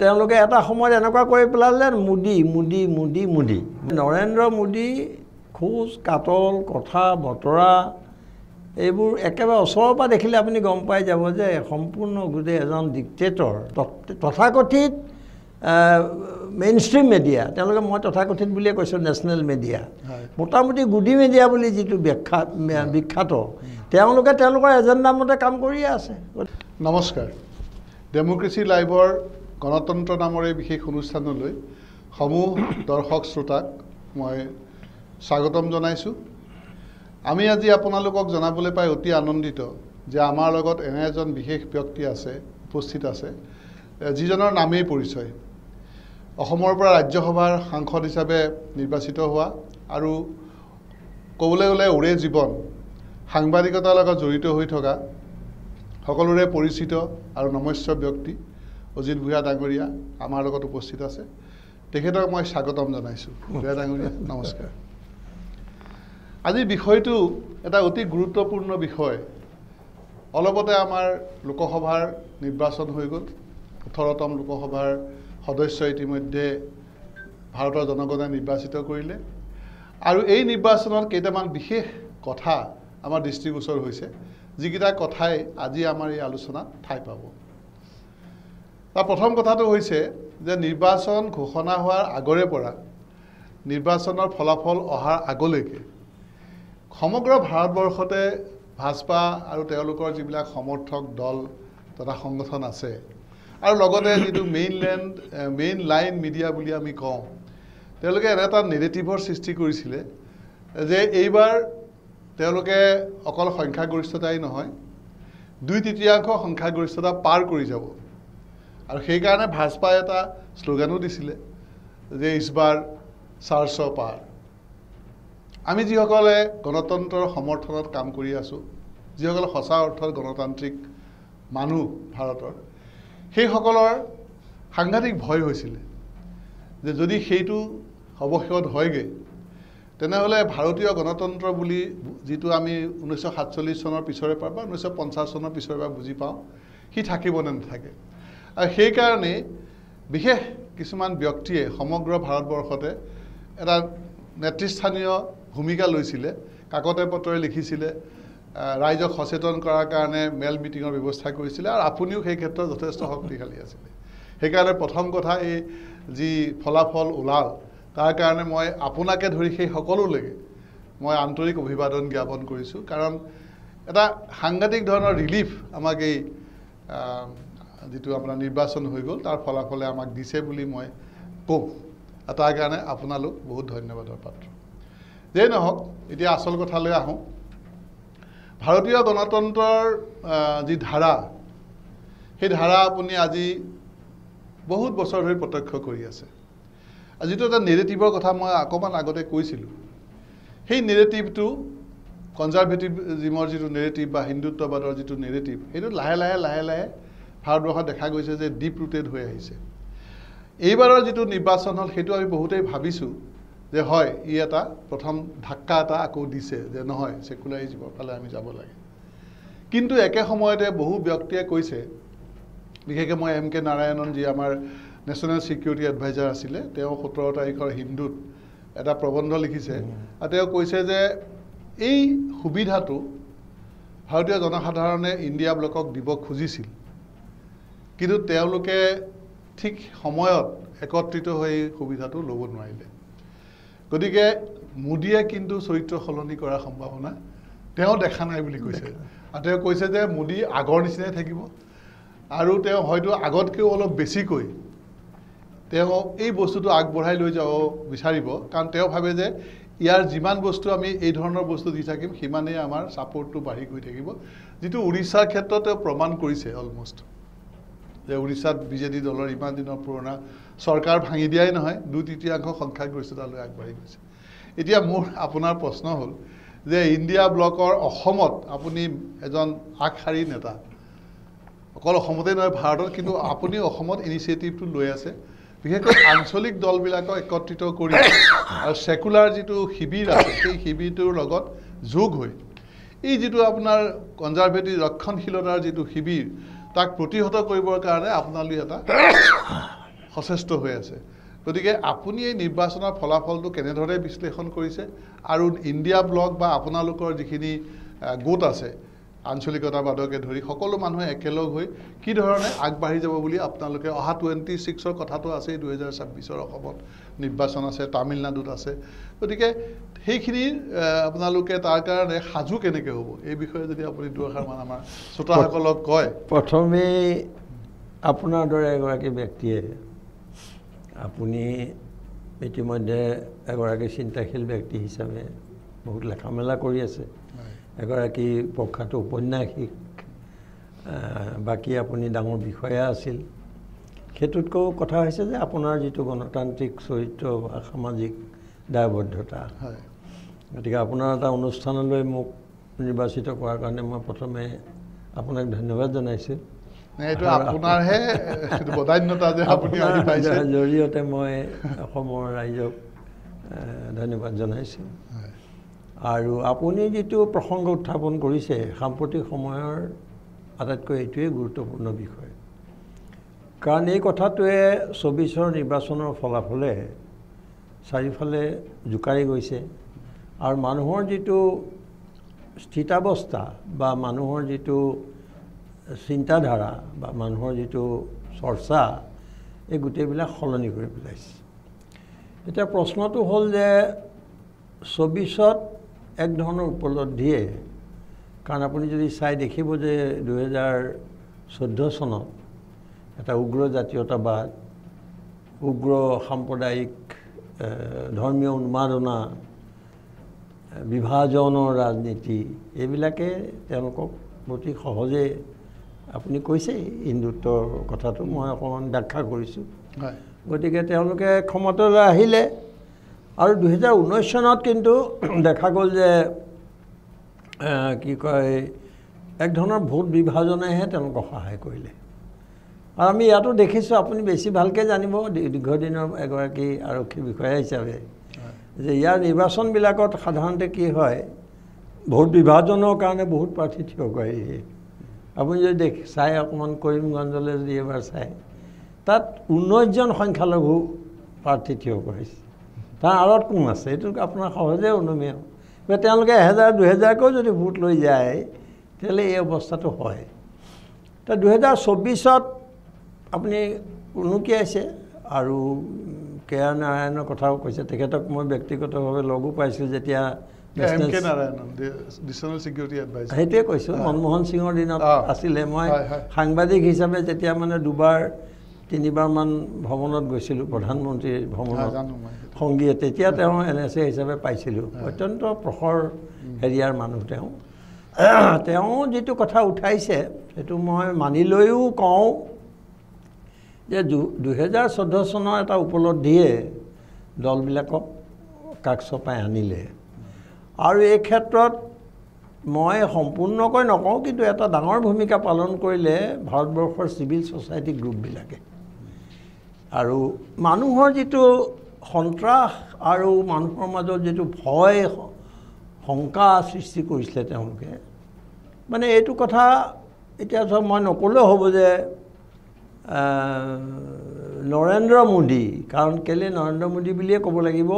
তেওঁলোকে এটা সময়ত এনেকুৱা কৰি পেলালে মোদী মোদী মোদী মোদী নৰেন্দ্ৰ মোদী খোজ কাতল কথা বতৰা এইবোৰ একেবাৰে ওচৰৰ পৰা দেখিলে আপুনি গম পাই যাব যে সম্পূৰ্ণ গোটেই এজন ডিক্টেটৰ তথাকথিত মেইন ষ্ট্ৰীম মেডিয়া তেওঁলোকে মই তথাকথিত বুলিয়ে কৈছোঁ নেশ্যনেল মেডিয়া মোটামুটি গুডি মেডিয়া বুলি যিটো ব্যাখ্যা বিখ্যাত তেওঁলোকে তেওঁলোকৰ এজেণ্ডামতে কাম কৰিয়ে আছে নমস্কাৰ ডেম'ক্ৰেচি লাইভৰ গণতন্ত্ৰ নামৰ এই বিশেষ অনুষ্ঠানলৈ সমূহ দৰ্শক শ্ৰোতাক মই স্বাগতম জনাইছোঁ আমি আজি আপোনালোকক জনাবলৈ পাই অতি আনন্দিত যে আমাৰ লগত এনে এজন বিশেষ ব্যক্তি আছে উপস্থিত আছে যিজনৰ নামেই পৰিচয় অসমৰ পৰা ৰাজ্যসভাৰ সাংসদ হিচাপে নিৰ্বাচিত হোৱা আৰু ক'বলৈ গ'লে উৰে জীৱন সাংবাদিকতাৰ লগত জড়িত হৈ থকা সকলোৰে পৰিচিত আৰু নমস্য ব্যক্তি অজিত ভূঞা ডাঙৰীয়া আমাৰ লগত উপস্থিত আছে তেখেতক মই স্বাগতম জনাইছোঁ ভূঞা ডাঙৰীয়া নমস্কাৰ আজি বিষয়টো এটা অতি গুৰুত্বপূৰ্ণ বিষয় অলপতে আমাৰ লোকসভাৰ নিৰ্বাচন হৈ গ'ল ওঠৰতম লোকসভাৰ সদস্য ইতিমধ্যে ভাৰতৰ জনগণে নিৰ্বাচিত কৰিলে আৰু এই নিৰ্বাচনত কেইটামান বিশেষ কথা আমাৰ দৃষ্টিগোচৰ হৈছে যিকেইটা কথাই আজি আমাৰ এই আলোচনাত ঠাই পাব তাৰ প্ৰথম কথাটো হৈছে যে নিৰ্বাচন ঘোষণা হোৱাৰ আগৰে পৰা নিৰ্বাচনৰ ফলাফল অহাৰ আগলৈকে সমগ্ৰ ভাৰতবৰ্ষতে ভাজপা আৰু তেওঁলোকৰ যিবিলাক সমৰ্থক দল তথা সংগঠন আছে আৰু লগতে যিটো main land main line media বুলি আমি কওঁ তেওঁলোকে এনে এটা নেগেটিভৰ সৃষ্টি কৰিছিলে যে এইবাৰ তেওঁলোকে অকল সংখ্যাগৰিষ্ঠতাই নহয় দুই তৃতীয়াংশ সংখ্যাগৰিষ্ঠতা পাৰ কৰি যাব আৰু সেইকাৰণে ভাজপাই এটা শ্লোগানো দিছিলে যে ইছবাৰ চাৰ্চ পাৰ আমি যিসকলে গণতন্ত্ৰৰ সমৰ্থনত কাম কৰি আছোঁ যিসকল সঁচা অৰ্থত গণতান্ত্ৰিক মানুহ ভাৰতৰ সেইসকলৰ সাংঘাতিক ভয় হৈছিলে যে যদি সেইটো অৱশেষত হয়গৈ তেনেহ'লে ভাৰতীয় গণতন্ত্ৰ বুলি যিটো আমি ঊনৈছশ সাতচল্লিছ চনৰ পিছৰে পৰা বা ঊনৈছশ পঞ্চাছ চনৰ পিছৰে পৰা বুজি পাওঁ সি থাকিব নে নাথাকে আৰু সেইকাৰণেই বিশেষ কিছুমান ব্যক্তিয়ে সমগ্ৰ ভাৰতবৰ্ষতে এটা নেতৃস্থানীয় ভূমিকা লৈছিলে কাকতে পত্ৰৰে লিখিছিলে ৰাইজক সচেতন কৰাৰ কাৰণে মেল মিটিঙৰ ব্যৱস্থা কৰিছিলে আৰু আপুনিও সেই ক্ষেত্ৰত যথেষ্ট শক্তিশালী আছিলে সেইকাৰণে প্ৰথম কথা এই যি ফলাফল ওলাল তাৰ কাৰণে মই আপোনাকে ধৰি সেই সকলোলৈকে মই আন্তৰিক অভিবাদন জ্ঞাপন কৰিছোঁ কাৰণ এটা সাংঘাতিক ধৰণৰ ৰিলিফ আমাক এই যিটো আপোনাৰ নিৰ্বাচন হৈ গ'ল তাৰ ফলাফলে আমাক দিছে বুলি মই কওঁ আৰু তাৰ কাৰণে আপোনালোক বহুত ধন্যবাদৰ পাত্ৰ যেই নহওক এতিয়া আচল কথালৈ আহোঁ ভাৰতীয় গণতন্ত্ৰৰ যি ধাৰা সেই ধাৰা আপুনি আজি বহুত বছৰ ধৰি প্ৰত্যক্ষ কৰি আছে যিটো এটা নেগেটিভৰ কথা মই অকণমান আগতে কৈছিলোঁ সেই নেগেটিভটো কনজাৰ্ভেটিভিজিমৰ যিটো নেগেটিভ বা হিন্দুত্ববাদৰ যিটো নেগেটিভ সেইটো লাহে লাহে লাহে লাহে ভাৰতবৰ্ষত দেখা গৈছে যে ডিপ ৰুটেড হৈ আহিছে এইবাৰৰ যিটো নিৰ্বাচন হ'ল সেইটো আমি বহুতেই ভাবিছোঁ যে হয় ই এটা প্ৰথম ধাক্কা এটা আকৌ দিছে যে নহয় ছেকুলাৰিজিমৰ ফালে আমি যাব লাগে কিন্তু একে সময়তে বহু ব্যক্তিয়ে কৈছে বিশেষকৈ মই এম কে নাৰায়ণন যি আমাৰ নেশ্যনেল ছিকিউৰিটি এডভাইজাৰ আছিলে তেওঁ সোতৰ তাৰিখৰ হিন্দুত এটা প্ৰবন্ধ লিখিছে আৰু তেওঁ কৈছে যে এই সুবিধাটো ভাৰতীয় জনসাধাৰণে ইণ্ডিয়া ব্লকক দিব খুজিছিল কিন্তু তেওঁলোকে ঠিক সময়ত একত্ৰিত হৈ সুবিধাটো ল'ব নোৱাৰিলে গতিকে মোদীয়ে কিন্তু চৰিত্ৰ সলনি কৰাৰ সম্ভাৱনা তেওঁ দেখা নাই বুলি কৈছে আৰু তেওঁ কৈছে যে মোদী আগৰ নিচিনাই থাকিব আৰু তেওঁ হয়তো আগতকৈও অলপ বেছিকৈ তেওঁ এই বস্তুটো আগবঢ়াই লৈ যাব বিচাৰিব কাৰণ তেওঁ ভাবে যে ইয়াৰ যিমান বস্তু আমি এই ধৰণৰ বস্তু দি থাকিম সিমানেই আমাৰ ছাপৰ্টটো বাঢ়ি গৈ থাকিব যিটো উৰিষ্যাৰ ক্ষেত্ৰত তেওঁ প্ৰমাণ কৰিছে অলমষ্ট যে উৰিষ্যাত বিজেডি দলৰ ইমান দিনৰ পুৰণা চৰকাৰ ভাঙি দিয়াই নহয় দুই তৃতীয়াংশ সংখ্যাগৰিষ্ঠতালৈ আগবাঢ়ি গৈছে এতিয়া মোৰ আপোনাৰ প্ৰশ্ন হ'ল যে ইণ্ডিয়া ব্লকৰ অসমত আপুনি এজন আগশাৰী নেতা অকল অসমতে নহয় ভাৰতত কিন্তু আপুনি অসমত ইনিচিয়েটিভটো লৈ আছে বিশেষকৈ আঞ্চলিক দলবিলাকক একত্ৰিত কৰি আৰু চেকুলাৰ যিটো শিবিৰ আছে সেই শিবিৰটোৰ লগত যোগ হৈ এই যিটো আপোনাৰ কনজাৰ্ভেটিভ ৰক্ষণশীলতাৰ যিটো শিবিৰ তাক প্ৰতিহত কৰিবৰ কাৰণে আপোনালোক এটা সচেষ্ট হৈ আছে গতিকে আপুনি এই নিৰ্বাচনৰ ফলাফলটো কেনেদৰে বিশ্লেষণ কৰিছে আৰু ইণ্ডিয়া ব্লক বা আপোনালোকৰ যিখিনি গোট আছে আঞ্চলিকতাবাদকে ধৰি সকলো মানুহে একেলগ হৈ কি ধৰণে আগবাঢ়ি যাব বুলি আপোনালোকে অহা টুৱেণ্টি ছিক্সৰ কথাটো আছেই দুহেজাৰ ছাব্বিছৰ অসমত নিৰ্বাচন আছে তামিলনাডুত আছে গতিকে সেইখিনি আপোনালোকে তাৰ কাৰণে সাজু কেনেকৈ হ'ব এই বিষয়ে যদি আপুনি দুআষাৰমান আমাৰ শ্ৰোতাসকলক কয় প্ৰথমেই আপোনাৰ দৰে এগৰাকী ব্যক্তিয়ে আপুনি ইতিমধ্যে এগৰাকী চিন্তাশীল ব্যক্তি হিচাপে বহুত লেখা মেলা কৰি আছে এগৰাকী প্ৰখ্যাত উপন্যাসিক বাকী আপুনি ডাঙৰ বিষয়া আছিল সেইটোতকৈও কথা হৈছে যে আপোনাৰ যিটো গণতান্ত্ৰিক চৰিত্ৰ বা সামাজিক দায়বদ্ধতা হয় গতিকে আপোনাৰ এটা অনুষ্ঠানলৈ মোক নিৰ্বাচিত কৰাৰ কাৰণে মই প্ৰথমে আপোনাক ধন্যবাদ জনাইছোঁ জৰিয়তে মই অসমৰ ৰাইজক ধন্যবাদ জনাইছোঁ আৰু আপুনি যিটো প্ৰসংগ উত্থাপন কৰিছে সাম্প্ৰতিক সময়ৰ আটাইতকৈ এইটোৱেই গুৰুত্বপূৰ্ণ বিষয় কাৰণ এই কথাটোৱে চৌবিছৰ নিৰ্বাচনৰ ফলাফলে চাৰিওফালে জোকাৰি গৈছে আৰু মানুহৰ যিটো স্থিতাৱস্থা বা মানুহৰ যিটো চিন্তাধাৰা বা মানুহৰ যিটো চৰ্চা এই গোটেইবিলাক সলনি কৰি পেলাইছে এতিয়া প্ৰশ্নটো হ'ল যে চৌবিছত এক ধৰণৰ উপলব্ধিয়ে কাৰণ আপুনি যদি চাই দেখিব যে দুহেজাৰ চৈধ্য চনত এটা উগ্ৰ জাতীয়তাবাদ উগ্ৰ সাম্প্ৰদায়িক ধৰ্মীয় উন্মাদনা বিভাজনৰ ৰাজনীতি এইবিলাকে তেওঁলোকক অতি সহজে আপুনি কৈছে হিন্দুত্বৰ কথাটো মই অকণমান ব্যাখ্যা কৰিছোঁ গতিকে তেওঁলোকে ক্ষমতালৈ আহিলে আৰু দুহেজাৰ ঊনৈছ চনত কিন্তু দেখা গল যে কি কয় এক ধৰণৰ ভোট বিভাজনেহে তেওঁলোকক সহায় কৰিলে আৰু আমি ইয়াতো দেখিছোঁ আপুনি বেছি ভালকৈ জানিব দীৰ্ঘদিনৰ এগৰাকী আৰক্ষী বিষয়া হিচাপে যে ইয়াৰ নিৰ্বাচনবিলাকত সাধাৰণতে কি হয় ভোট বিভাজনৰ কাৰণে বহুত প্ৰাৰ্থী থিয় কৰে আপুনি যদি দেখ চাই অকণমান কৰিমগঞ্জলৈ যদি এবাৰ চাই তাত ঊনৈছজন সংখ্যালঘু প্ৰাৰ্থী থিয় কৰিছে তাৰ আঁৰত কোন আছে এইটো আপোনাৰ সহজে অনুমেয় গতিকে তেওঁলোকে এহেজাৰ দুহেজাৰকৈও যদি ভোট লৈ যায় তেতিয়াহ'লে এই অৱস্থাটো হয় তো দুহেজাৰ চৌব্বিছত আপুনি উনুকি আছে আৰু কে আৰ নাৰায়ণৰ কথাও কৈছে তেখেতক মই ব্যক্তিগতভাৱে লগো পাইছোঁ যেতিয়া সেইটোৱে কৈছোঁ মনমোহন সিঙৰ দিনত আছিলে মই সাংবাদিক হিচাপে যেতিয়া মানে দুবাৰ তিনিবাৰমান ভ্ৰমণত গৈছিলোঁ প্ৰধানমন্ত্ৰীৰ ভ্ৰমণত সংগীয়ে তেতিয়া তেওঁ এন এছ এ হিচাপে পাইছিলোঁ অত্যন্ত প্ৰখৰ হেৰিয়াৰ মানুহ তেওঁ তেওঁ যিটো কথা উঠাইছে সেইটো মই মানি লৈও কওঁ যে দুহেজাৰ চৈধ্য চনৰ এটা উপলব্ধিয়ে দলবিলাকক কাষ চপাই আনিলে আৰু এই ক্ষেত্ৰত মই সম্পূৰ্ণকৈ নকওঁ কিন্তু এটা ডাঙৰ ভূমিকা পালন কৰিলে ভাৰতবৰ্ষৰ চিভিল ছ'চাইটি গ্ৰুপবিলাকে আৰু মানুহৰ যিটো সন্ত্ৰাস আৰু মানুহৰ মাজত যিটো ভয় শংকা সৃষ্টি কৰিছিলে তেওঁলোকে মানে এইটো কথা এতিয়া ধৰক মই নক'লেও হ'ব যে নৰেন্দ্ৰ মোদী কাৰণ কেলৈ নৰেন্দ্ৰ মোদী বুলিয়ে ক'ব লাগিব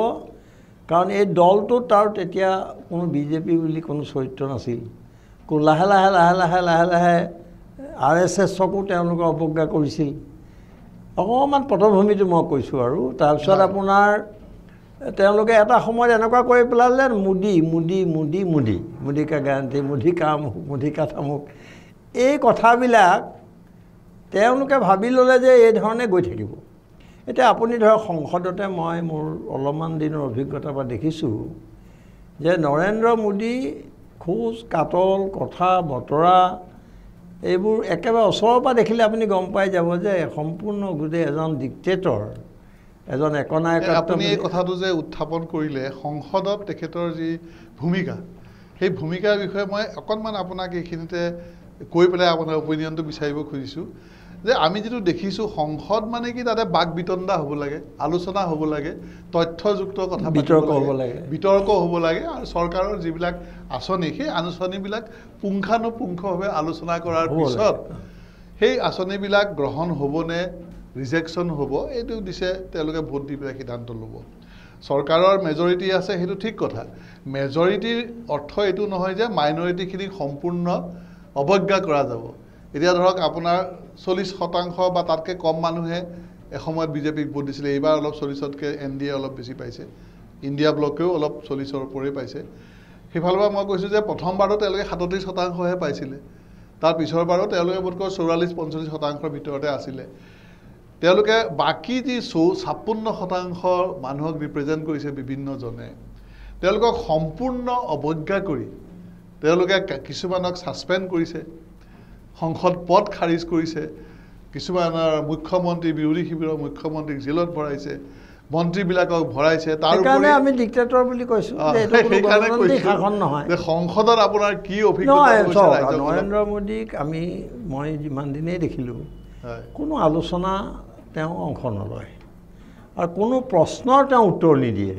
কাৰণ এই দলটোত তাৰ তেতিয়া কোনো বি জে পি বুলি কোনো চৰিত্ৰ নাছিল লাহে লাহে লাহে লাহে লাহে লাহে আৰ এছ এছকো তেওঁলোকে অৱজ্ঞা কৰিছিল অকণমান পটভূমিটো মই কৈছোঁ আৰু তাৰপিছত আপোনাৰ তেওঁলোকে এটা সময়ত এনেকুৱা কৰি পেলালে মোদী মোদী মোদী মোদী মোদী কা গ্ৰেণ্টি মোদী কাম মোদী কা থামুক এই কথাবিলাক তেওঁলোকে ভাবি ল'লে যে এই ধৰণে গৈ থাকিব এতিয়া আপুনি ধৰক সংসদতে মই মোৰ অলপমান দিনৰ অভিজ্ঞতাৰ পৰা দেখিছোঁ যে নৰেন্দ্ৰ মোদী খোজ কাতল কথা বতৰা এইবোৰ একেবাৰে ওচৰৰ পৰা দেখিলে আপুনি গম পাই যাব যে সম্পূৰ্ণ গোটেই এজন ডিক্টেটৰ এজন একনায়ক আপুনি এই কথাটো যে উত্থাপন কৰিলে সংসদত তেখেতৰ যি ভূমিকা সেই ভূমিকাৰ বিষয়ে মই অকণমান আপোনাক এইখিনিতে কৈ পেলাই আপোনাৰ অপিনিয়নটো বিচাৰিব খুজিছোঁ যে আমি যিটো দেখিছোঁ সংসদ মানে কি তাতে বাক বিতণ্ডা হ'ব লাগে আলোচনা হ'ব লাগে তথ্যযুক্ত কথা বিতৰ্ক হ'ব লাগে বিতৰ্ক হ'ব লাগে আৰু চৰকাৰৰ যিবিলাক আঁচনি সেই আলোচনীবিলাক পুংখানুপুংখভাৱে আলোচনা কৰাৰ পিছত সেই আঁচনিবিলাক গ্ৰহণ হ'বনে ৰিজেকশ্যন হ'ব এইটো দিছে তেওঁলোকে ভোট দি পেলাই সিদ্ধান্ত ল'ব চৰকাৰৰ মেজৰিটি আছে সেইটো ঠিক কথা মেজৰিটিৰ অৰ্থ এইটো নহয় যে মাইনৰিটিখিনিক সম্পূৰ্ণ অৱজ্ঞা কৰা যাব এতিয়া ধৰক আপোনাৰ চল্লিছ শতাংশ বা তাতকৈ কম মানুহে এসময়ত বিজেপিক ভোট দিছিলে এইবাৰ অলপ চল্লিছতকৈ এন ডি এ অলপ বেছি পাইছে ইণ্ডিয়া ব্লকেও অলপ চল্লিছৰ ওপৰেই পাইছে সেইফালৰ পৰা মই কৈছোঁ যে প্ৰথমবাৰো তেওঁলোকে সাতত্ৰিছ শতাংশহে পাইছিলে তাৰ পিছৰ পিছৰবাৰো তেওঁলোকে বোধকৈ চৌৰাল্লিছ পঞ্চল্লিছ শতাংশৰ ভিতৰতে আছিলে তেওঁলোকে বাকী যি চৌ ছাপন্ন শতাংশ মানুহক ৰিপ্ৰেজেণ্ট কৰিছে বিভিন্নজনে তেওঁলোকক সম্পূৰ্ণ অৱজ্ঞা কৰি তেওঁলোকে কিছুমানক ছাছপেণ্ড কৰিছে সংসদ পদ খাৰিজ কৰিছে কিছুমানৰ মুখ্যমন্ত্ৰী বিৰোধী শিবিৰৰ মুখ্যমন্ত্ৰীক জেলত ভৰাইছে মন্ত্ৰীবিলাকক ভৰাইছে সংসদত আপোনাৰ কি অভিজ্ঞতা নৰেন্দ্ৰ মোদীক আমি মই যিমান দিনেই দেখিলোঁ কোনো আলোচনা তেওঁ অংশ নলয় আৰু কোনো প্ৰশ্নৰ তেওঁ উত্তৰ নিদিয়ে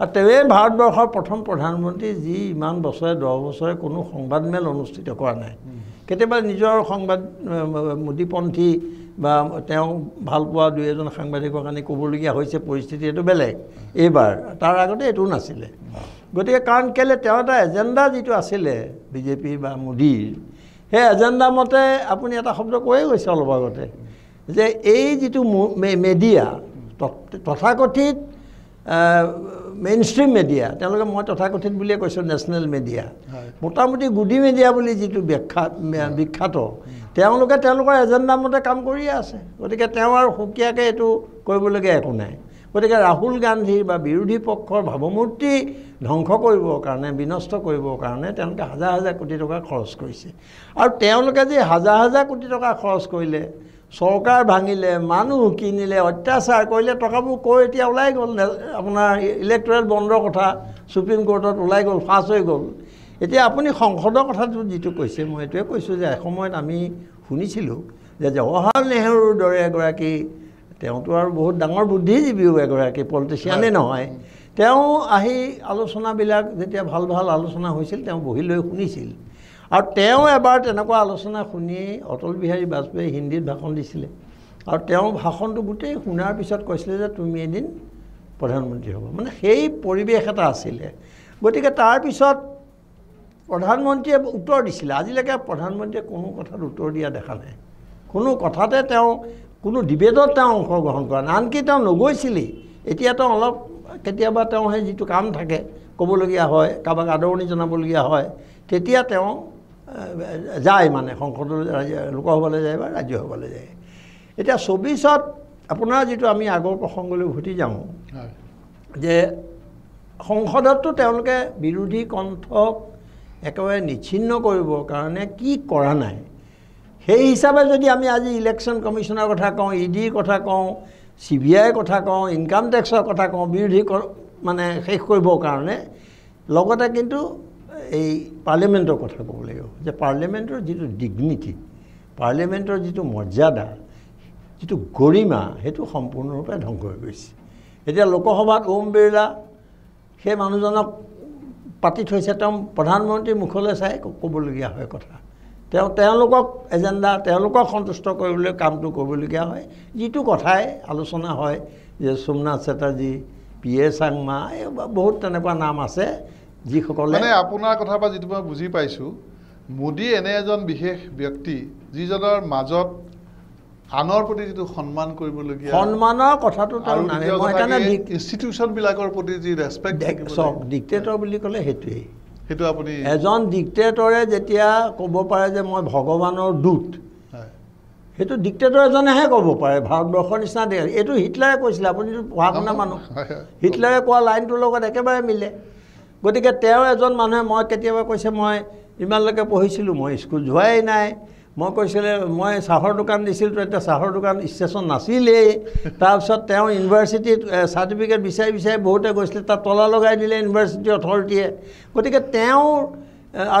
আৰু তেওঁৱেই ভাৰতবৰ্ষৰ প্ৰথম প্ৰধানমন্ত্ৰী যি ইমান বছৰে দহ বছৰে কোনো সংবাদমেল অনুষ্ঠিত কৰা নাই কেতিয়াবা নিজৰ সংবাদ মোদীপন্থী বা তেওঁ ভাল পোৱা দুই এজন সাংবাদিকৰ কাৰণে ক'বলগীয়া হৈছে পৰিস্থিতি এইটো বেলেগ এইবাৰ তাৰ আগতে এইটো নাছিলে গতিকে কাৰণ কেলে তেওঁ এটা এজেণ্ডা যিটো আছিলে বিজেপিৰ বা মোদীৰ সেই এজেণ্ডা মতে আপুনি এটা শব্দ কৈয়ে গৈছে অলপ আগতে যে এই যিটো মেডিয়া তথাকথিত মেইন ষ্ট্ৰীম মেডিয়া তেওঁলোকে মই তথাকথিত বুলিয়ে কৈছোঁ নেশ্যনেল মেডিয়া মোটামুটি গুডি মেডিয়া বুলি যিটো বিখ্যাত বিখ্যাত তেওঁলোকে তেওঁলোকৰ এজেণ্ডামতে কাম কৰিয়ে আছে গতিকে তেওঁ আৰু সুকীয়াকৈ এইটো কৰিবলগীয়া একো নাই গতিকে ৰাহুল গান্ধীৰ বা বিৰোধী পক্ষৰ ভাৱমূৰ্তি ধ্বংস কৰিবৰ কাৰণে বিনষ্ট কৰিবৰ কাৰণে তেওঁলোকে হাজাৰ হাজাৰ কোটি টকা খৰচ কৰিছে আৰু তেওঁলোকে যি হাজাৰ হাজাৰ কোটি টকা খৰচ কৰিলে চৰকাৰ ভাঙিলে মানুহ কিনিলে অত্যাচাৰ কৰিলে টকাবোৰ কৈ এতিয়া ওলাই গ'ল আপোনাৰ ইলেক্ট্ৰেল বণ্ডৰ কথা সুপ্ৰিম ক'ৰ্টত ওলাই গ'ল ফাষ্ট হৈ গ'ল এতিয়া আপুনি সংসদৰ কথাটো যিটো কৈছে মই এইটোৱে কৈছোঁ যে এসময়ত আমি শুনিছিলোঁ যে জৱাহৰলাল নেহৰুৰ দৰে এগৰাকী তেওঁতো আৰু বহুত ডাঙৰ বুদ্ধিজীৱীও এগৰাকী পলিটিচিয়ানে নহয় তেওঁ আহি আলোচনাবিলাক যেতিয়া ভাল ভাল আলোচনা হৈছিল তেওঁ বহি লৈ শুনিছিল আৰু তেওঁ এবাৰ তেনেকুৱা আলোচনা শুনি অটল বিহাৰী বাজপেয়ী হিন্দীত ভাষণ দিছিলে আৰু তেওঁ ভাষণটো গোটেই শুনাৰ পিছত কৈছিলে যে তুমি এদিন প্ৰধানমন্ত্ৰী হ'ব মানে সেই পৰিৱেশ এটা আছিলে গতিকে তাৰপিছত প্ৰধানমন্ত্ৰীয়ে উত্তৰ দিছিলে আজিলৈকে প্ৰধানমন্ত্ৰীয়ে কোনো কথাত উত্তৰ দিয়া দেখা নাই কোনো কথাতে তেওঁ কোনো ডিবেটত তেওঁ অংশগ্ৰহণ কৰা নাই আনকি তেওঁ নগৈছিলেই এতিয়া তেওঁ অলপ কেতিয়াবা তেওঁ সেই যিটো কাম থাকে ক'বলগীয়া হয় কাৰোবাক আদৰণি জনাবলগীয়া হয় তেতিয়া তেওঁ যায় মানে সংসদলৈ লোকসভালৈ যায় বা ৰাজ্যসভালৈ যায় এতিয়া চৌবিছত আপোনাৰ যিটো আমি আগৰ প্ৰসংগলৈ উভতি যাওঁ যে সংসদতো তেওঁলোকে বিৰোধী কণ্ঠক একেবাৰে নিচ্ছিন্ন কৰিবৰ কাৰণে কি কৰা নাই সেই হিচাপে যদি আমি আজি ইলেকশ্যন কমিশ্যনৰ কথা কওঁ ই ডিৰ কথা কওঁ চি বি আইৰ কথা কওঁ ইনকাম টেক্সৰ কথা কওঁ বিৰোধী মানে শেষ কৰিবৰ কাৰণে লগতে কিন্তু এই পাৰ্লিয়ামেণ্টৰ কথা ক'ব লাগিব যে পাৰ্লিয়ামেণ্টৰ যিটো ডিগনিটি পাৰ্লিয়ামেণ্টৰ যিটো মৰ্যাদা যিটো গৰিমা সেইটো সম্পূৰ্ণৰূপে ধ্বংস হৈ গৈছে এতিয়া লোকসভাত ওম বিৰলা সেই মানুহজনক পাতি থৈছে তেওঁ প্ৰধানমন্ত্ৰীৰ মুখলৈ চাই ক'বলগীয়া হয় কথা তেওঁ তেওঁলোকক এজেণ্ডা তেওঁলোকক সন্তুষ্ট কৰিবলৈ কামটো কৰিবলগীয়া হয় যিটো কথাই আলোচনা হয় যে সোমনাথ চেটাৰ্জী পি এ চাংমা এই বহুত তেনেকুৱা নাম আছে যিসকলে মানে আপোনাৰ কথাৰ পৰা যিটো মই বুজি পাইছোঁ মোদী এনে এজন বিশেষ ব্যক্তি যিজনৰ মাজত আনৰ প্ৰতি যিটো সন্মান কৰিবলগীয়া সন্মানৰ কথাটো তেওঁ নাই মই সেইকাৰণে ইনষ্টিটিউচনবিলাকৰ প্ৰতি যি ৰেচপেক্ট চাওক ডিক্টেটৰ বুলি ক'লে সেইটোৱেই সেইটো আপুনি এজন ডিক্টেটৰে যেতিয়া ক'ব পাৰে যে মই ভগৱানৰ দূত সেইটো ডিক্টেটৰ এজনেহে ক'ব পাৰে ভাৰতবৰ্ষৰ নিচিনা এইটো হিটলাৰে কৈছিলে আপুনিতো পঢ়া শুনা মানুহ হিটলাৰে কোৱা লাইনটোৰ লগত একেবাৰে মিলে গতিকে তেওঁ এজন মানুহে মই কেতিয়াবা কৈছে মই ইমানলৈকে পঢ়িছিলোঁ মই স্কুল যোৱাই নাই মই কৈছিলে মই চাহৰ দোকান দিছিলোঁ তো এতিয়া চাহৰ দোকান ষ্টেচন নাছিলেই তাৰপিছত তেওঁ ইউনিভাৰ্চিটিত চাৰ্টিফিকেট বিচাৰি বিচাৰি বহুতে গৈছিলে তাত তলা লগাই দিলে ইউনিভাৰ্চিটি অথৰিটিয়ে গতিকে তেওঁ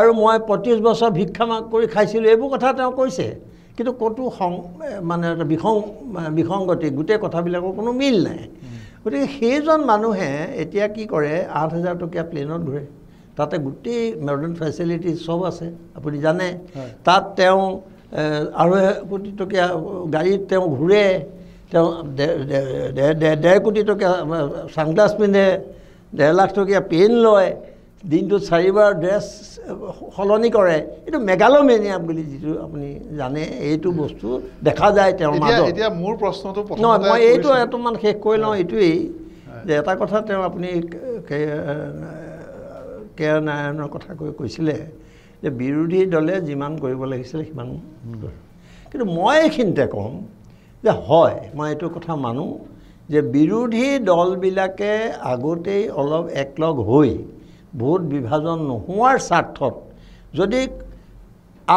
আৰু মই পঁচিছ বছৰ ভিক্ষা মাগ কৰি খাইছিলোঁ এইবোৰ কথা তেওঁ কৈছে কিন্তু ক'তো সং মানে বিসং বিসংগতি গোটেই কথাবিলাকৰ কোনো মিল নাই গতিকে সেইজন মানুহে এতিয়া কি কৰে আঠ হাজাৰ টকীয়া প্লেনত ঘূৰে তাতে গোটেই মডাৰ্ণ ফেচিলিটি চব আছে আপুনি জানে তাত তেওঁ আঢ়ৈ কোটি টকীয়া গাড়ীত তেওঁ ঘূৰে তেওঁ ডেৰ কোটি টকীয়া চানগ্লাছ পিন্ধে ডেৰ লাখ টকীয়া পেইন লয় দিনটোত চাৰিবাৰ ড্ৰেছ সলনি কৰে এইটো মেঘালয় মেগালমেনিয়াম বুলি যিটো আপুনি জানে এইটো বস্তু দেখা যায় তেওঁৰ মাজত মোৰ প্ৰশ্নটো নহয় মই এইটো এটামান শেষ কৰি লওঁ এইটোৱেই যে এটা কথা তেওঁ আপুনি কে আৰ নাৰায়ণৰ কথা কৈ কৈছিলে যে বিৰোধী দলে যিমান কৰিব লাগিছিলে সিমান কিন্তু মই এইখিনিতে ক'ম যে হয় মই এইটো কথা মানো যে বিৰোধী দলবিলাকে আগতেই অলপ একলগ হৈ ভোট বিভাজন নোহোৱাৰ স্বাৰ্থত যদি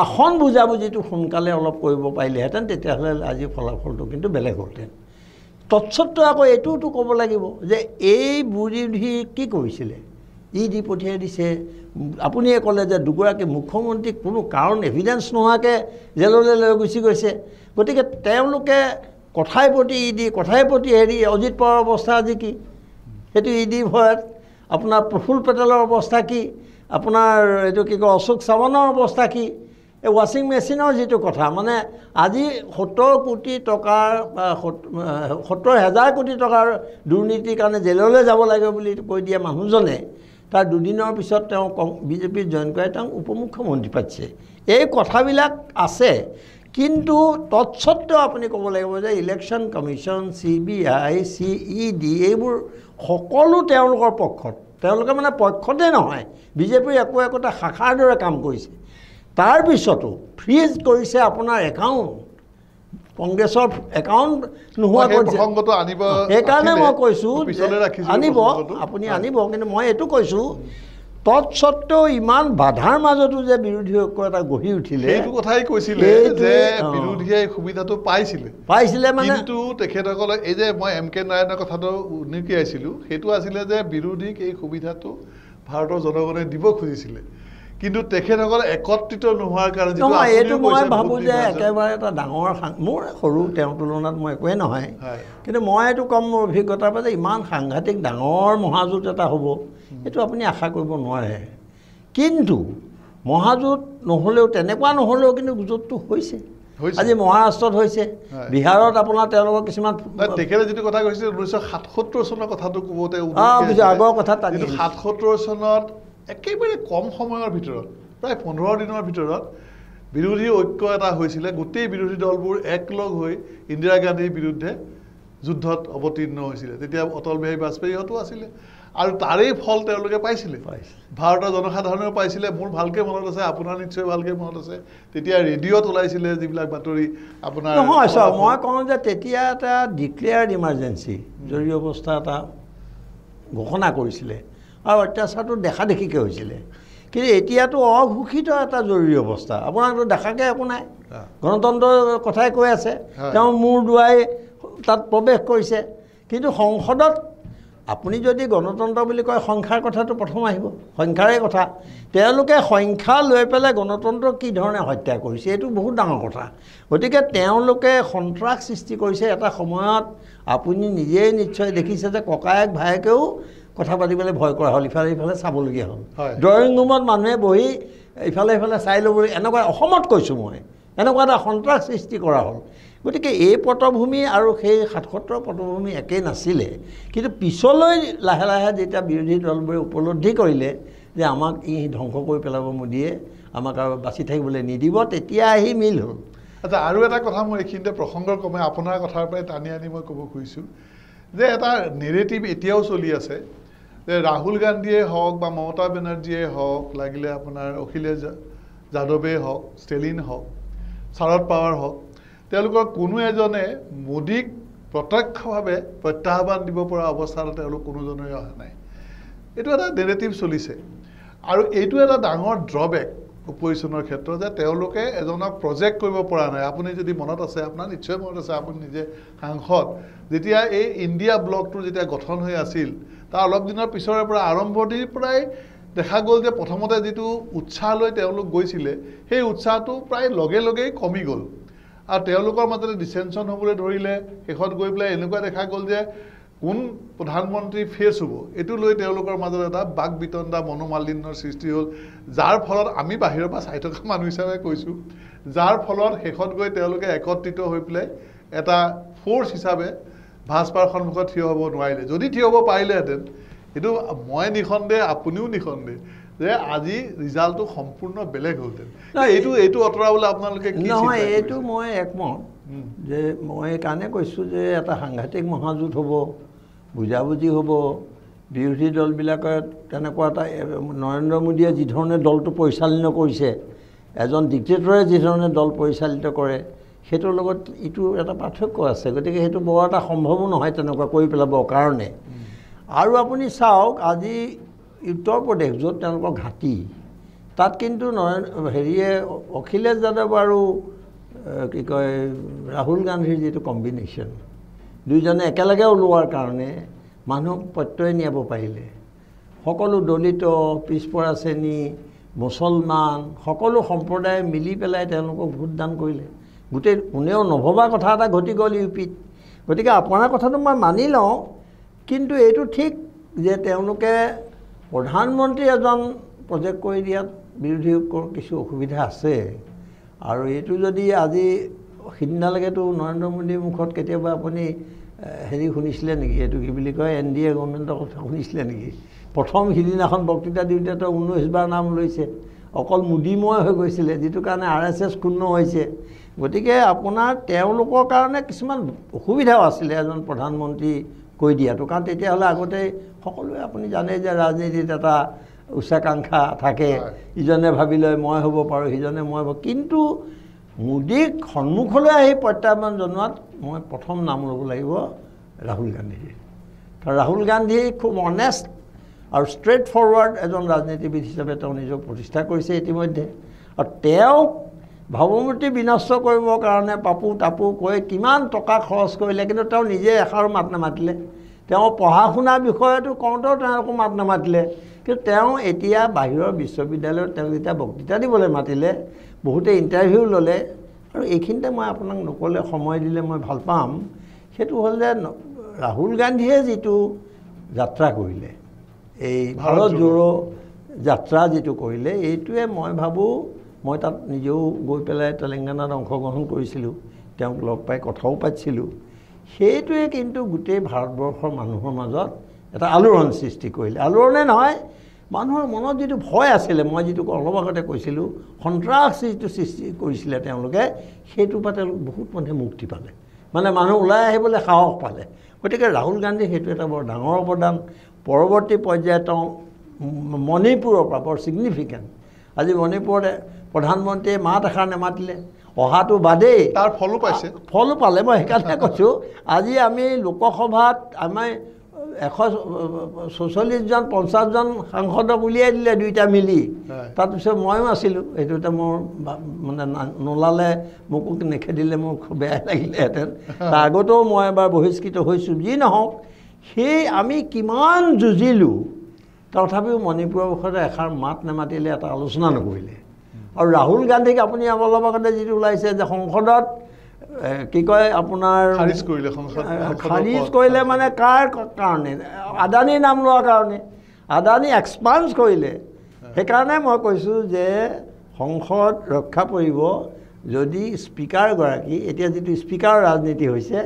আসন বুজাবুজিটো সোনকালে অলপ কৰিব পাৰিলেহেঁতেন তেতিয়াহ'লে আজি ফলাফলটো কিন্তু বেলেগ হ'লহেঁতেন তৎসত্বেও আকৌ এইটোওতো ক'ব লাগিব যে এই বুঢ়ী কি কৰিছিলে ই দি পঠিয়াই দিছে আপুনিয়ে ক'লে যে দুগৰাকী মুখ্যমন্ত্ৰীক কোনো কাৰণ এভিডেঞ্চ নোহোৱাকৈ জেললৈ লৈ গুচি গৈছে গতিকে তেওঁলোকে কথাই প্ৰতি ই দি কথাই প্ৰতি হেৰি অজিত পোৱাৰ অৱস্থা আজি কি সেইটো ই ডি ভয়ত আপোনাৰ প্ৰফুল পেটেলৰ অৱস্থা কি আপোনাৰ এইটো কি কয় অশোক চাৱানৰ অৱস্থা কি এই ৱাশ্বিং মেচিনৰ যিটো কথা মানে আজি সত্তৰ কোটি টকাৰ সত্তৰ হেজাৰ কোটি টকাৰ দুৰ্নীতিৰ কাৰণে জেললৈ যাব লাগে বুলি কৈ দিয়া মানুহজনে তাৰ দুদিনৰ পিছত তেওঁ কং বিজেপিত জইন কৰে তেওঁ মুখ্যমন্ত্ৰী পাতিছে এই কথাবিলাক আছে কিন্তু তৎসত্বেও আপুনি ক'ব লাগিব যে election commission C B I C E D এইবোৰ সকলো তেওঁলোকৰ পক্ষত তেওঁলোকে মানে পক্ষতে নহয় বিজেপিৰ একো একোটা শাখাৰ দৰে কাম কৰিছে তাৰপিছতো ফ্ৰিজ কৰিছে আপোনাৰ একাউণ্ট কংগ্ৰেছৰ একাউণ্ট নোহোৱা কৰিছে সেইকাৰণে মই কৈছোঁ আনিব আপুনি আনিব কিন্তু মই এইটো কৈছোঁ তৎসত্বেও ইমান বাধাৰ মাজতো যে বিৰোধীসকল এটা গঢ়ি উঠিলে সেইটো কথাই কৈছিলে যে বিৰোধীয়ে এই সুবিধাটো পাইছিলে পাইছিলে মানে কিন্তু তেখেতসকলে এই যে মই এম কে নাৰায়ণৰ কথাটো উনকিয়াইছিলো সেইটো আছিলে যে বিৰোধীক এই সুবিধাটো ভাৰতৰ জনগণে দিব খুজিছিলে কিন্তু তেখেতসকলে একত্ৰিত নোহোৱাৰ কাৰণে এইটো মই ভাবোঁ যে একেবাৰে এটা ডাঙৰ মোৰ সৰু তেওঁৰ তুলনাত মই একোৱেই নহয় কিন্তু মই এইটো কম মোৰ অভিজ্ঞতাৰ পৰা যে ইমান সাংঘাতিক ডাঙৰ মহাজোঁট এটা হ'ব সেইটো আপুনি আশা কৰিব নোৱাৰে কিন্তু মহাজোঁট নহ'লেও তেনেকুৱা নহ'লেও কিন্তু গোজতটো হৈছে আজি মহাৰাষ্ট্ৰত হৈছে বিহাৰত আপোনাৰ তেওঁলোকৰ কিছুমান তেখেতে যিটো কথা কৈছিল ঊনৈছশ সাতসত্তৰ চনৰ কথাটো কওঁতে আগৰ কথা সাতসত্তৰ চনত একেবাৰে কম সময়ৰ ভিতৰত প্ৰায় পোন্ধৰ দিনৰ ভিতৰত বিৰোধী ঐক্য এটা হৈছিলে গোটেই বিৰোধী দলবোৰ একলগ হৈ ইন্দিৰা গান্ধীৰ বিৰুদ্ধে যুদ্ধত অৱতীৰ্ণ হৈছিলে তেতিয়া অটল বিহাৰী বাজপেয়ীহঁতো আছিলে আৰু তাৰেই ফল তেওঁলোকে পাইছিলে ভাৰতৰ জনসাধাৰণেও পাইছিলে মোৰ ভালকৈ মনত আছে আপোনাৰ নিশ্চয় ভালকৈ মনত আছে তেতিয়া ৰেডিঅ'ত ওলাইছিলে যিবিলাক বাতৰি আপোনাৰ নহয় চাওক মই কওঁ যে তেতিয়া এটা ডিক্লেয়াৰ্ড ইমাৰ্জেঞ্চি জৰুৰী অৱস্থা এটা ঘোষণা কৰিছিলে আৰু অত্যাচাৰটো দেখা দেখিকৈ হৈছিলে কিন্তু এতিয়াতো অঘোষিত এটা জৰুৰী অৱস্থা আপোনাৰতো দেখাকৈ একো নাই গণতন্ত্ৰৰ কথাই কৈ আছে তেওঁ মূৰ দুৱাই তাত প্ৰৱেশ কৰিছে কিন্তু সংসদত আপুনি যদি গণতন্ত্ৰ বুলি কয় সংখ্যাৰ কথাটো প্ৰথম আহিব সংখ্যাৰে কথা তেওঁলোকে সংখ্যা লৈ পেলাই গণতন্ত্ৰ কি ধৰণে হত্যা কৰিছে এইটো বহুত ডাঙৰ কথা গতিকে তেওঁলোকে সন্ত্ৰাস সৃষ্টি কৰিছে এটা সময়ত আপুনি নিজেই নিশ্চয় দেখিছে যে ককায়েক ভায়েকেও কথা পাতিবলৈ ভয় কৰা হ'ল ইফালে সিফালে চাবলগীয়া হ'ল ড্ৰয়িং ৰুমত মানুহে বহি ইফালে সিফালে চাই ল'বলৈ এনেকুৱা অসমত কৈছোঁ মই এনেকুৱা এটা সন্ত্ৰাস সৃষ্টি কৰা হ'ল গতিকে এই পটভূমি আৰু সেই সাতসত্তৰ পটভূমি একেই নাছিলে কিন্তু পিছলৈ লাহে লাহে যেতিয়া বিৰোধী দলবোৰে উপলব্ধি কৰিলে যে আমাক ই ধ্বংস কৰি পেলাব মোদীয়ে আমাক আৰু বাচি থাকিবলৈ নিদিব তেতিয়া আহি মিল হ'ল আচ্ছা আৰু এটা কথা মই এইখিনিতে প্ৰসংগ কমে আপোনাৰ কথাৰ পৰাই টানি আনি মই ক'ব খুজিছোঁ যে এটা নেৰেটিভ এতিয়াও চলি আছে যে ৰাহুল গান্ধীয়ে হওক বা মমতা বেনাৰ্জীয়ে হওক লাগিলে আপোনাৰ অখিলেশ যাদৱেই হওক ষ্টেলিন হওক শাৰদ পাৱাৰ হওক তেওঁলোকৰ কোনো এজনে মোদীক প্ৰত্যক্ষভাৱে প্ৰত্যাহ্বান দিব পৰা অৱস্থালৈ তেওঁলোক কোনোজনে অহা নাই এইটো এটা নেগেটিভ চলিছে আৰু এইটো এটা ডাঙৰ ড্ৰবেক অপজিশ্যনৰ ক্ষেত্ৰত যে তেওঁলোকে এজনক প্ৰজেক্ট কৰিব পৰা নাই আপুনি যদি মনত আছে আপোনাৰ নিশ্চয় মনত আছে আপুনি নিজে সাংসদ যেতিয়া এই ইণ্ডিয়া ব্লকটো যেতিয়া গঠন হৈ আছিল তাৰ অলপ দিনৰ পিছৰে পৰা আৰম্ভণিৰ পৰাই দেখা গ'ল যে প্ৰথমতে যিটো উৎসাহ লৈ তেওঁলোক গৈছিলে সেই উৎসাহটো প্ৰায় লগে লগেই কমি গ'ল আৰু তেওঁলোকৰ মাজতে ডিচেনশ্যন হ'বলৈ ধৰিলে শেষত গৈ পেলাই এনেকুৱা দেখা গ'ল যে কোন প্ৰধানমন্ত্ৰী ফেচ হ'ব এইটো লৈ তেওঁলোকৰ মাজত এটা বাক বিতণ্ডা মনোমালিন্যৰ সৃষ্টি হ'ল যাৰ ফলত আমি বাহিৰৰ পৰা চাই থকা মানুহ হিচাপে কৈছোঁ যাৰ ফলত শেষত গৈ তেওঁলোকে একত্ৰিত হৈ পেলাই এটা ফ'ৰ্চ হিচাপে ভাজপাৰ সন্মুখত থিয় হ'ব নোৱাৰিলে যদি থিয় হ'ব পাৰিলেহেঁতেন সেইটো মই নিঃসন্দেহ আপুনিও নিঃসন্দেহ যে আজি ৰিজাল্টটো সম্পূৰ্ণ বেলেগ হ'লহেঁতেন এইটো এইটো আঁতৰাবলৈ আপোনালোকে নহয় এইটো মই একমত যে মই এইকাৰণে কৈছোঁ যে এটা সাংঘাতিক মহাজোঁট হ'ব বুজাবুজি হ'ব বিৰোধী দলবিলাকে তেনেকুৱা এটা নৰেন্দ্ৰ মোদীয়ে যিধৰণে দলটো পৰিচালনা কৰিছে এজন ডিক্টেটৰে যিধৰণে দল পৰিচালিত কৰে সেইটোৰ লগত ইটো এটা পাৰ্থক্য আছে গতিকে সেইটো বৰ এটা সম্ভৱো নহয় তেনেকুৱা কৰি পেলাবৰ কাৰণে আৰু আপুনি চাওক আজি উত্তৰ প্ৰদেশ য'ত তেওঁলোকৰ ঘাটি তাত কিন্তু নয়ন হেৰিয়ে অখিলেশ যাদৱ আৰু কি কয় ৰাহুল গান্ধীৰ যিটো কম্বিনেশ্যন দুয়োজনে একেলগে ওলোৱাৰ কাৰণে মানুহক প্ৰত্যয় নিয়াব পাৰিলে সকলো দলিত পিছপৰা শ্ৰেণী মুছলমান সকলো সম্প্ৰদায়ে মিলি পেলাই তেওঁলোকক ভোটদান কৰিলে গোটেই কোনেও নভবা কথা এটা ঘটি গ'ল ইউ পিত গতিকে আপোনাৰ কথাটো মই মানি লওঁ কিন্তু এইটো ঠিক যে তেওঁলোকে প্ৰধানমন্ত্ৰী এজন প্ৰজেক্ট কৰি দিয়াত বিৰোধীসকলৰ কিছু অসুবিধা আছে আৰু এইটো যদি আজি সিদিনালৈকেতো নৰেন্দ্ৰ মোদীৰ মুখত কেতিয়াবা আপুনি হেৰি শুনিছিলে নেকি এইটো কি বুলি কয় এন ডি এ গভৰ্ণমেণ্টৰ কথা শুনিছিলে নেকি প্ৰথম সিদিনাখন বক্তৃতা দিওঁতে দিওঁতেতো ঊনৈছবাৰ নাম লৈছে অকল মোদীময় হৈ গৈছিলে যিটো কাৰণে আৰ এছ এছ ক্ষুণ্ণ হৈছে গতিকে আপোনাৰ তেওঁলোকৰ কাৰণে কিছুমান অসুবিধাও আছিলে এজন প্ৰধানমন্ত্ৰী কৈ দিয়াটো কাৰণ তেতিয়াহ'লে আগতে সকলোৱে আপুনি জানে যে ৰাজনীতিত এটা উচ্চাকাংক্ষা থাকে ইজনে ভাবি লয় মই হ'ব পাৰোঁ সিজনে মই হ'ব কিন্তু মোদীক সন্মুখলৈ আহি প্ৰত্যাহ্বান জনোৱাত মই প্ৰথম নাম ল'ব লাগিব ৰাহুল গান্ধীৰ কাৰণ ৰাহুল গান্ধী খুব অনেষ্ট আৰু ষ্ট্ৰেইট ফৰৱাৰ্ড এজন ৰাজনীতিবিদ হিচাপে তেওঁ নিজক প্ৰতিষ্ঠা কৰিছে ইতিমধ্যে আৰু তেওঁক ভাৱমূৰ্তি বিনষ্ট কৰিবৰ কাৰণে পাপু তাপু কৈ কিমান টকা খৰচ কৰিলে কিন্তু তেওঁ নিজে এষাৰো মাত নামাতিলে তেওঁ পঢ়া শুনা বিষয়টো কওঁতেও তেওঁলোকো মাত নামাতিলে কিন্তু তেওঁ এতিয়া বাহিৰৰ বিশ্ববিদ্যালয়ত তেওঁ যেতিয়া বক্তৃতা দিবলৈ মাতিলে বহুতে ইণ্টাৰভিউ ল'লে আৰু এইখিনিতে মই আপোনাক নক'লে সময় দিলে মই ভাল পাম সেইটো হ'ল যে ৰাহুল গান্ধীয়ে যিটো যাত্ৰা কৰিলে এই ভাৰত জোৰো যাত্ৰা যিটো কৰিলে এইটোৱে মই ভাবোঁ মই তাত নিজেও গৈ পেলাই তেলেংগানাত অংশগ্ৰহণ কৰিছিলোঁ তেওঁক লগ পাই কথাও পাতিছিলোঁ সেইটোৱে কিন্তু গোটেই ভাৰতবৰ্ষৰ মানুহৰ মাজত এটা আলোড়ন সৃষ্টি কৰিলে আলোড়নে নহয় মানুহৰ মনত যিটো ভয় আছিলে মই যিটো অলপ আগতে কৈছিলোঁ সন্ত্ৰাস যিটো সৃষ্টি কৰিছিলে তেওঁলোকে সেইটোৰ পৰা তেওঁলোক বহুত মানুহে মুক্তি পালে মানে মানুহ ওলাই আহিবলৈ সাহস পালে গতিকে ৰাহুল গান্ধী সেইটো এটা বৰ ডাঙৰ অৱদান পৰৱৰ্তী পৰ্যায়ত তেওঁ মণিপুৰৰ পৰা বৰ ছিগনিফিকেণ্ট আজি মণিপুৰতে প্ৰধানমন্ত্ৰীয়ে মাত এষাৰ নেমাতিলে অহাটো বাদেই তাৰ ফলো পাইছে ফলো পালে মই সেইকাৰণে কৈছোঁ আজি আমি লোকসভাত আমি এশ চৌচল্লিছজন পঞ্চাছজন সাংসদক উলিয়াই দিলে দুইটা মিলি তাৰপিছত ময়ো আছিলোঁ সেইটোতে মোৰ মানে নোলালে মোকো নেখেদিলে মোৰ খুব বেয়া লাগিলেহেঁতেন তাৰ আগতেও মই এবাৰ বহিষ্কৃত হৈছোঁ যি নহওক সেই আমি কিমান যুঁজিলোঁ তথাপিও মণিপুৰৰ ওপৰত এষাৰ মাত নেমাতিলে এটা আলোচনা নকৰিলে আৰু ৰাহুল গান্ধীক আপুনি অলপ আগতে যিটো ওলাইছে যে সংসদত কি কয় আপোনাৰ খাৰিজ কৰিলে খাৰিজ কৰিলে মানে কাৰ কাৰণে আদানী নাম লোৱাৰ কাৰণে আদানী এক্সপাঞ্চ কৰিলে সেইকাৰণে মই কৈছোঁ যে সংসদ ৰক্ষা পৰিব যদি স্পীকাৰগৰাকী এতিয়া যিটো স্পীকাৰৰ ৰাজনীতি হৈছে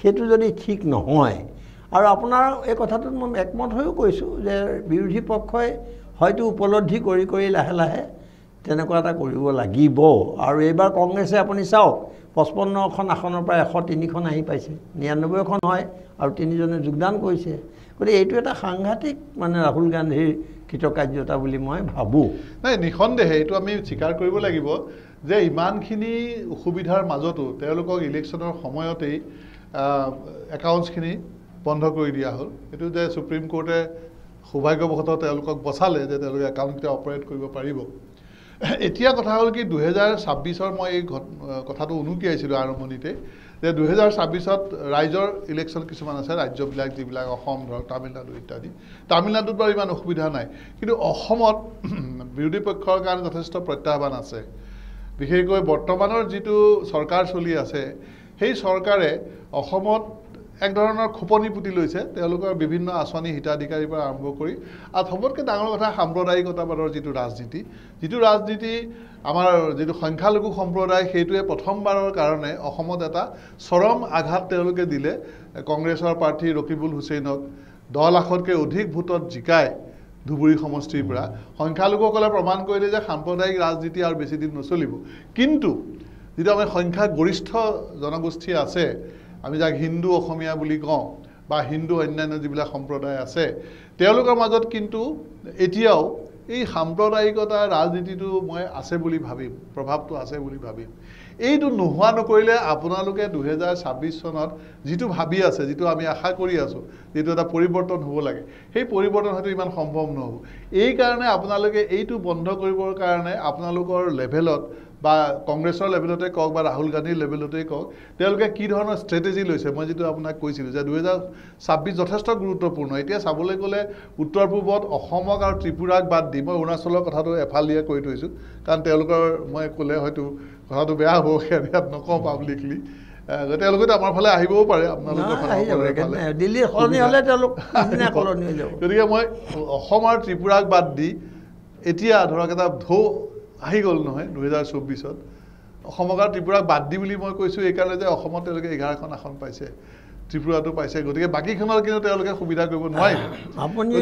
সেইটো যদি ঠিক নহয় আৰু আপোনাৰ এই কথাটোত মই একমত হৈও কৈছোঁ যে বিৰোধী পক্ষই হয়তো উপলব্ধি কৰি কৰি লাহে লাহে তেনেকুৱা এটা কৰিব লাগিব আৰু এইবাৰ কংগ্ৰেছে আপুনি চাওক পঁচপন্নখন আসনৰ পৰা এশ তিনিখন আহি পাইছে নিৰান্নব্বৈখন হয় আৰু তিনিজনে যোগদান কৰিছে গতিকে এইটো এটা সাংঘাতিক মানে ৰাহুল গান্ধীৰ কৃতকাৰ্যতা বুলি মই ভাবোঁ নাই নিঃসন্দেহে এইটো আমি স্বীকাৰ কৰিব লাগিব যে ইমানখিনি অসুবিধাৰ মাজতো তেওঁলোকক ইলেকশ্যনৰ সময়তেই একাউণ্টছখিনি বন্ধ কৰি দিয়া হ'ল এইটো যে ছুপ্ৰিম কোৰ্টে সৌভাগ্যৱশতঃ তেওঁলোকক বচালে যে তেওঁলোকে একাউণ্টকেইটা অপাৰেট কৰিব পাৰিব এতিয়া কথা হ'ল কি দুহেজাৰ ছাব্বিছৰ মই এই কথাটো উনুকিয়াইছিলোঁ আৰম্ভণিতে যে দুহেজাৰ ছাব্বিছত ৰাইজৰ ইলেকশ্যন কিছুমান আছে ৰাজ্যবিলাক যিবিলাক অসম ধৰক তামিলনাডু ইত্যাদি তামিলনাডুত বাৰু ইমান অসুবিধা নাই কিন্তু অসমত বিৰোধী পক্ষৰ কাৰণে যথেষ্ট প্ৰত্যাহ্বান আছে বিশেষকৈ বৰ্তমানৰ যিটো চৰকাৰ চলি আছে সেই চৰকাৰে অসমত এক ধৰণৰ খোপনি পুতি লৈছে তেওঁলোকৰ বিভিন্ন আঁচনি হিতাধিকাৰীৰ পৰা আৰম্ভ কৰি আৰু সবতকৈ ডাঙৰ কথা সাম্প্ৰদায়িকতাবাদৰ যিটো ৰাজনীতি যিটো ৰাজনীতি আমাৰ যিটো সংখ্যালঘু সম্প্ৰদায় সেইটোৱে প্ৰথমবাৰৰ কাৰণে অসমত এটা চৰম আঘাত তেওঁলোকে দিলে কংগ্ৰেছৰ প্ৰাৰ্থী ৰকিবুল হুছেইনক দহ লাখতকৈ অধিক ভোটত জিকাই ধুবুৰী সমষ্টিৰ পৰা সংখ্যালঘুসকলে প্ৰমাণ কৰিলে যে সাম্প্ৰদায়িক ৰাজনীতি আৰু বেছিদিন নচলিব কিন্তু যিটো আমাৰ সংখ্যাগৰিষ্ঠ জনগোষ্ঠী আছে আমি যাক হিন্দু অসমীয়া বুলি কওঁ বা হিন্দু অন্যান্য যিবিলাক সম্প্ৰদায় আছে তেওঁলোকৰ মাজত কিন্তু এতিয়াও এই সাম্প্ৰদায়িকতা ৰাজনীতিটো মই আছে বুলি ভাবিম প্ৰভাৱটো আছে বুলি ভাবিম এইটো নোহোৱা নকৰিলে আপোনালোকে দুহেজাৰ ছাব্বিছ চনত যিটো ভাবি আছে যিটো আমি আশা কৰি আছোঁ যিটো এটা পৰিৱৰ্তন হ'ব লাগে সেই পৰিৱৰ্তন হয়তো ইমান সম্ভৱ নহ'ব এইকাৰণে আপোনালোকে এইটো বন্ধ কৰিবৰ কাৰণে আপোনালোকৰ লেভেলত বা কংগ্ৰেছৰ লেভেলতে কওক বা ৰাহুল গান্ধীৰ লেভেলতেই কওক তেওঁলোকে কি ধৰণৰ ষ্ট্ৰেটেজি লৈছে মই যিটো আপোনাক কৈছিলোঁ যে দুহেজাৰ ছাব্বিছ যথেষ্ট গুৰুত্বপূৰ্ণ এতিয়া চাবলৈ গ'লে উত্তৰ পূবত অসমক আৰু ত্ৰিপুৰাক বাদ দি মই অৰুণাচলৰ কথাটো এফালদিয়ে কৰি থৈছোঁ কাৰণ তেওঁলোকৰ মই ক'লে হয়তো কথাটো বেয়া হ'ব ইয়াত নকওঁ পাব্লিকলি তেওঁলোকেতো আমাৰ ফালে আহিবও পাৰে আপোনালোকৰ গতিকে মই অসম আৰু ত্ৰিপুৰাক বাদ দি এতিয়া ধৰক এটা ঢৌ আহি গ'ল নহয় দুহেজাৰ চৌব্বিছত অসমক আৰু ত্ৰিপুৰাক বাদ দি বুলি মই কৈছোঁ এইকাৰণে যে অসমত তেওঁলোকে এঘাৰখন আসন পাইছে ত্ৰিপুৰাটো পাইছে গতিকে বাকীখনৰ কিন্তু তেওঁলোকে সুবিধা কৰিব নোৱাৰে আপুনি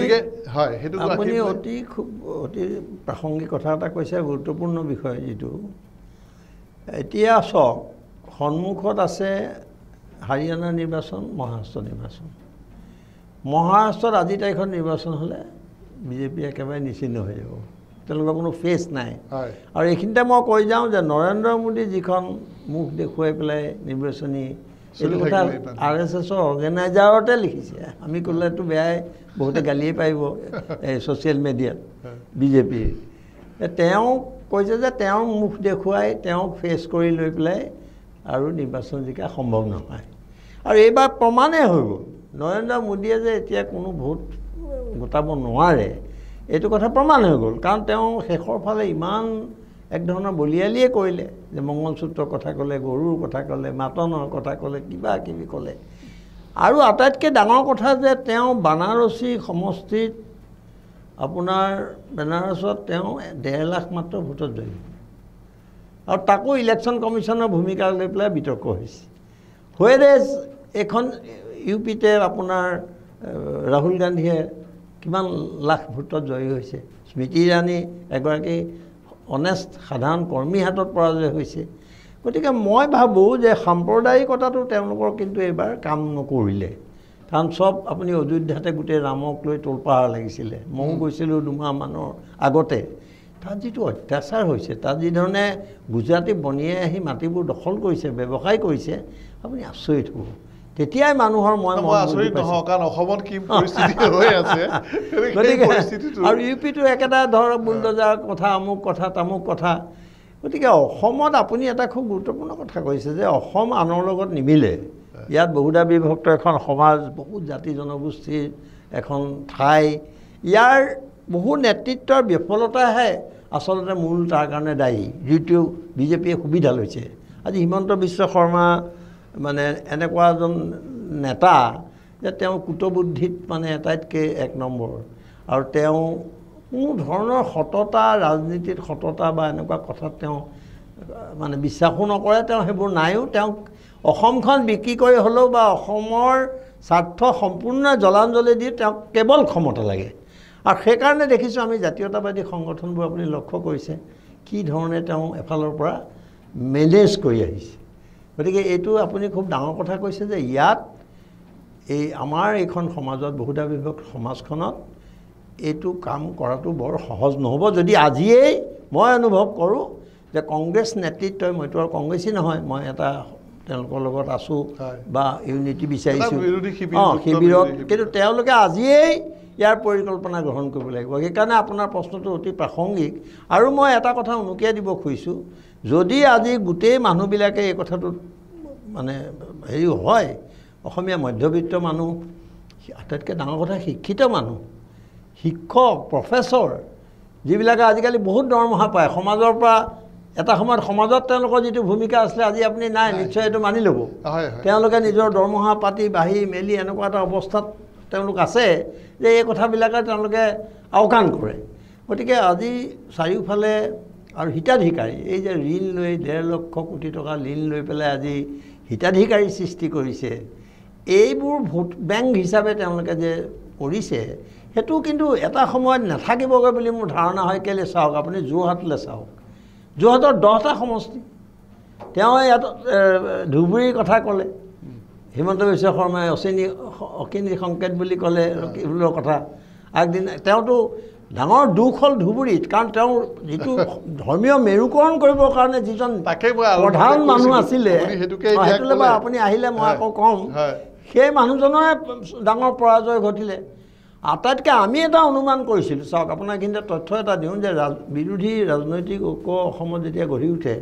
হয় সেইটো আপুনি অতি খুব অতি প্ৰাসংগিক কথা এটা কৈছে গুৰুত্বপূৰ্ণ বিষয় যিটো এতিয়া চাওক সন্মুখত আছে হাৰিয়ানা নিৰ্বাচন মহাৰাষ্ট্ৰ নিৰ্বাচন মহাৰাষ্ট্ৰত আজি তাৰিখত নিৰ্বাচন হ'লে বিজেপি একেবাৰে নিচিহ্ন হৈ যাব তেওঁলোকৰ কোনো ফেচ নাই আৰু এইখিনিতে মই কৈ যাওঁ যে নৰেন্দ্ৰ মোদী যিখন মুখ দেখুৱাই পেলাই নিৰ্বাচনী এইটো কথা আৰ এছ এছৰ অৰ্গেনাইজাৰতে লিখিছে আমি ক'লেতো বেয়াই বহুতে গালিয়ে পাৰিব এই ছ'চিয়েল মিডিয়াত বিজেপিৰ তেওঁ কৈছে যে তেওঁ মুখ দেখুৱাই তেওঁক ফেচ কৰি লৈ পেলাই আৰু নিৰ্বাচন জিকা সম্ভৱ নহয় আৰু এইবাৰ প্ৰমাণেই হৈ গ'ল নৰেন্দ্ৰ মোদীয়ে যে এতিয়া কোনো ভোট গোটাব নোৱাৰে এইটো কথা প্ৰমাণ হৈ গ'ল কাৰণ তেওঁ শেষৰ ফালে ইমান এক ধৰণৰ বলিয়ালিয়ে কৰিলে যে মংগলসূত্ৰৰ কথা ক'লে গৰুৰ কথা ক'লে মাতনৰ কথা ক'লে কিবা কিবি ক'লে আৰু আটাইতকৈ ডাঙৰ কথা যে তেওঁ বানাৰসী সমষ্টিত আপোনাৰ বেনাৰসত তেওঁ ডেৰ লাখ মাত্ৰ ভোটত জয়ী আৰু তাকো ইলেকশ্যন কমিশ্যনৰ ভূমিকা লৈ পেলাই বিতৰ্ক হৈছে হুৱেৰেজ এইখন ইউ পিতে আপোনাৰ ৰাহুল গান্ধীয়ে কিমান লাখ ভোটত জয়ী হৈছে স্মৃতি ইৰাণী এগৰাকী অনেষ্ট সাধাৰণ কৰ্মীৰ হাতত পৰাজয় হৈছে গতিকে মই ভাবোঁ যে সাম্প্ৰদায়িকতাটো তেওঁলোকৰ কিন্তু এইবাৰ কাম নকৰিলে কাৰণ চব আপুনি অযোধ্যাতে গোটেই ৰামক লৈ তোলপাহাৰ লাগিছিলে ময়ো গৈছিলোঁ দুমাহমানৰ আগতে তাত যিটো অত্যাচাৰ হৈছে তাত যিধৰণে গুজৰাটী বনিয়াই আহি মাটিবোৰ দখল কৰিছে ব্যৱসায় কৰিছে আপুনি আচৰিত হ'ব তেতিয়াই মানুহৰ মই গতিকে আৰু ইউ পিটো একেটা ধৰক বুলডজাৰ কথা আমুক কথা তামুক কথা গতিকে অসমত আপুনি এটা খুব গুৰুত্বপূৰ্ণ কথা কৈছে যে অসম আনৰ লগত নিমিলে ইয়াত বহুদা বিভক্ত এখন সমাজ বহুত জাতি জনগোষ্ঠীৰ এখন ঠাই ইয়াৰ বহু নেতৃত্বৰ বিফলতাহে আচলতে মূল তাৰ কাৰণে দায়ী যিটো বিজেপিয়ে সুবিধা লৈছে আজি হিমন্ত বিশ্ব শৰ্মা মানে এনেকুৱা এজন নেতা যে তেওঁ কুটবুদ্ধিত মানে আটাইতকৈ এক নম্বৰ আৰু তেওঁ কোনো ধৰণৰ সততা ৰাজনীতিত সততা বা এনেকুৱা কথাত তেওঁ মানে বিশ্বাসো নকৰে তেওঁ সেইবোৰ নাইও তেওঁক অসমখন বিক্ৰী কৰি হ'লেও বা অসমৰ স্বাৰ্থ সম্পূৰ্ণ জলাঞ্জলি দি তেওঁক কেৱল ক্ষমতা লাগে আৰু সেইকাৰণে দেখিছোঁ আমি জাতীয়তাবাদী সংগঠনবোৰ আপুনি লক্ষ্য কৰিছে কি ধৰণে তেওঁ এফালৰ পৰা মেনেজ কৰি আহিছে গতিকে এইটো আপুনি খুব ডাঙৰ কথা কৈছে যে ইয়াত এই আমাৰ এইখন সমাজত বহুতা বিভক্ত সমাজখনত এইটো কাম কৰাটো বৰ সহজ নহ'ব যদি আজিয়েই মই অনুভৱ কৰোঁ যে কংগ্ৰেছ নেতৃত্বই মইতো আৰু কংগ্ৰেছেই নহয় মই এটা তেওঁলোকৰ লগত আছোঁ বা ইউনিটি বিচাৰিছোঁ অঁ শিবিৰত কিন্তু তেওঁলোকে আজিয়েই ইয়াৰ পৰিকল্পনা গ্ৰহণ কৰিব লাগিব সেইকাৰণে আপোনাৰ প্ৰশ্নটো অতি প্ৰাসংগিক আৰু মই এটা কথা উনুকিয়াই দিব খুজিছোঁ যদি আজি গোটেই মানুহবিলাকে এই কথাটোত মানে হেৰি হয় অসমীয়া মধ্যবিত্ত মানুহ আটাইতকৈ ডাঙৰ কথা শিক্ষিত মানুহ শিক্ষক প্ৰফেচৰ যিবিলাকে আজিকালি বহুত দৰমহা পায় সমাজৰ পৰা এটা সময়ত সমাজত তেওঁলোকৰ যিটো ভূমিকা আছিলে আজি আপুনি নাই নিশ্চয় এইটো মানি ল'ব তেওঁলোকে নিজৰ দৰমহা পাতি বাঢ়ি মেলি এনেকুৱা এটা অৱস্থাত তেওঁলোক আছে যে এই কথাবিলাকে তেওঁলোকে আওকাণ কৰে গতিকে আজি চাৰিওফালে আৰু হিতাধিকাৰী এই যে ঋণ লৈ ডেৰ লক্ষ কোটি টকা ঋণ লৈ পেলাই আজি হিতাধিকাৰী সৃষ্টি কৰিছে এইবোৰ ভোট বেংক হিচাপে তেওঁলোকে যে কৰিছে সেইটো কিন্তু এটা সময়ত নাথাকিবগৈ বুলি মোৰ ধাৰণা হয় কেলে চাওক আপুনি যোৰহাটলৈ চাওক যোৰহাটৰ দহটা সমষ্টি তেওঁ ইয়াত ধুবুৰীৰ কথা ক'লে হিমন্ত বিশ্ব শৰ্মাই অচিনী অচিনী সংকেত বুলি ক'লে কথা আগদিনা তেওঁতো ডাঙৰ দুখ হ'ল ধুবুৰীত কাৰণ তেওঁ যিটো ধৰ্মীয় মেৰুকৰণ কৰিবৰ কাৰণে যিজন প্ৰধান মানুহ আছিলে সেইটোলে আপুনি আহিলে মই আকৌ ক'ম সেই মানুহজনৰে ডাঙৰ পৰাজয় ঘটিলে আটাইতকৈ আমি এটা অনুমান কৰিছিলোঁ চাওক আপোনাক কিন্তু তথ্য এটা দিওঁ যে ৰাজ বিৰোধী ৰাজনৈতিক ঐক্য অসমত যেতিয়া গঢ়ি উঠে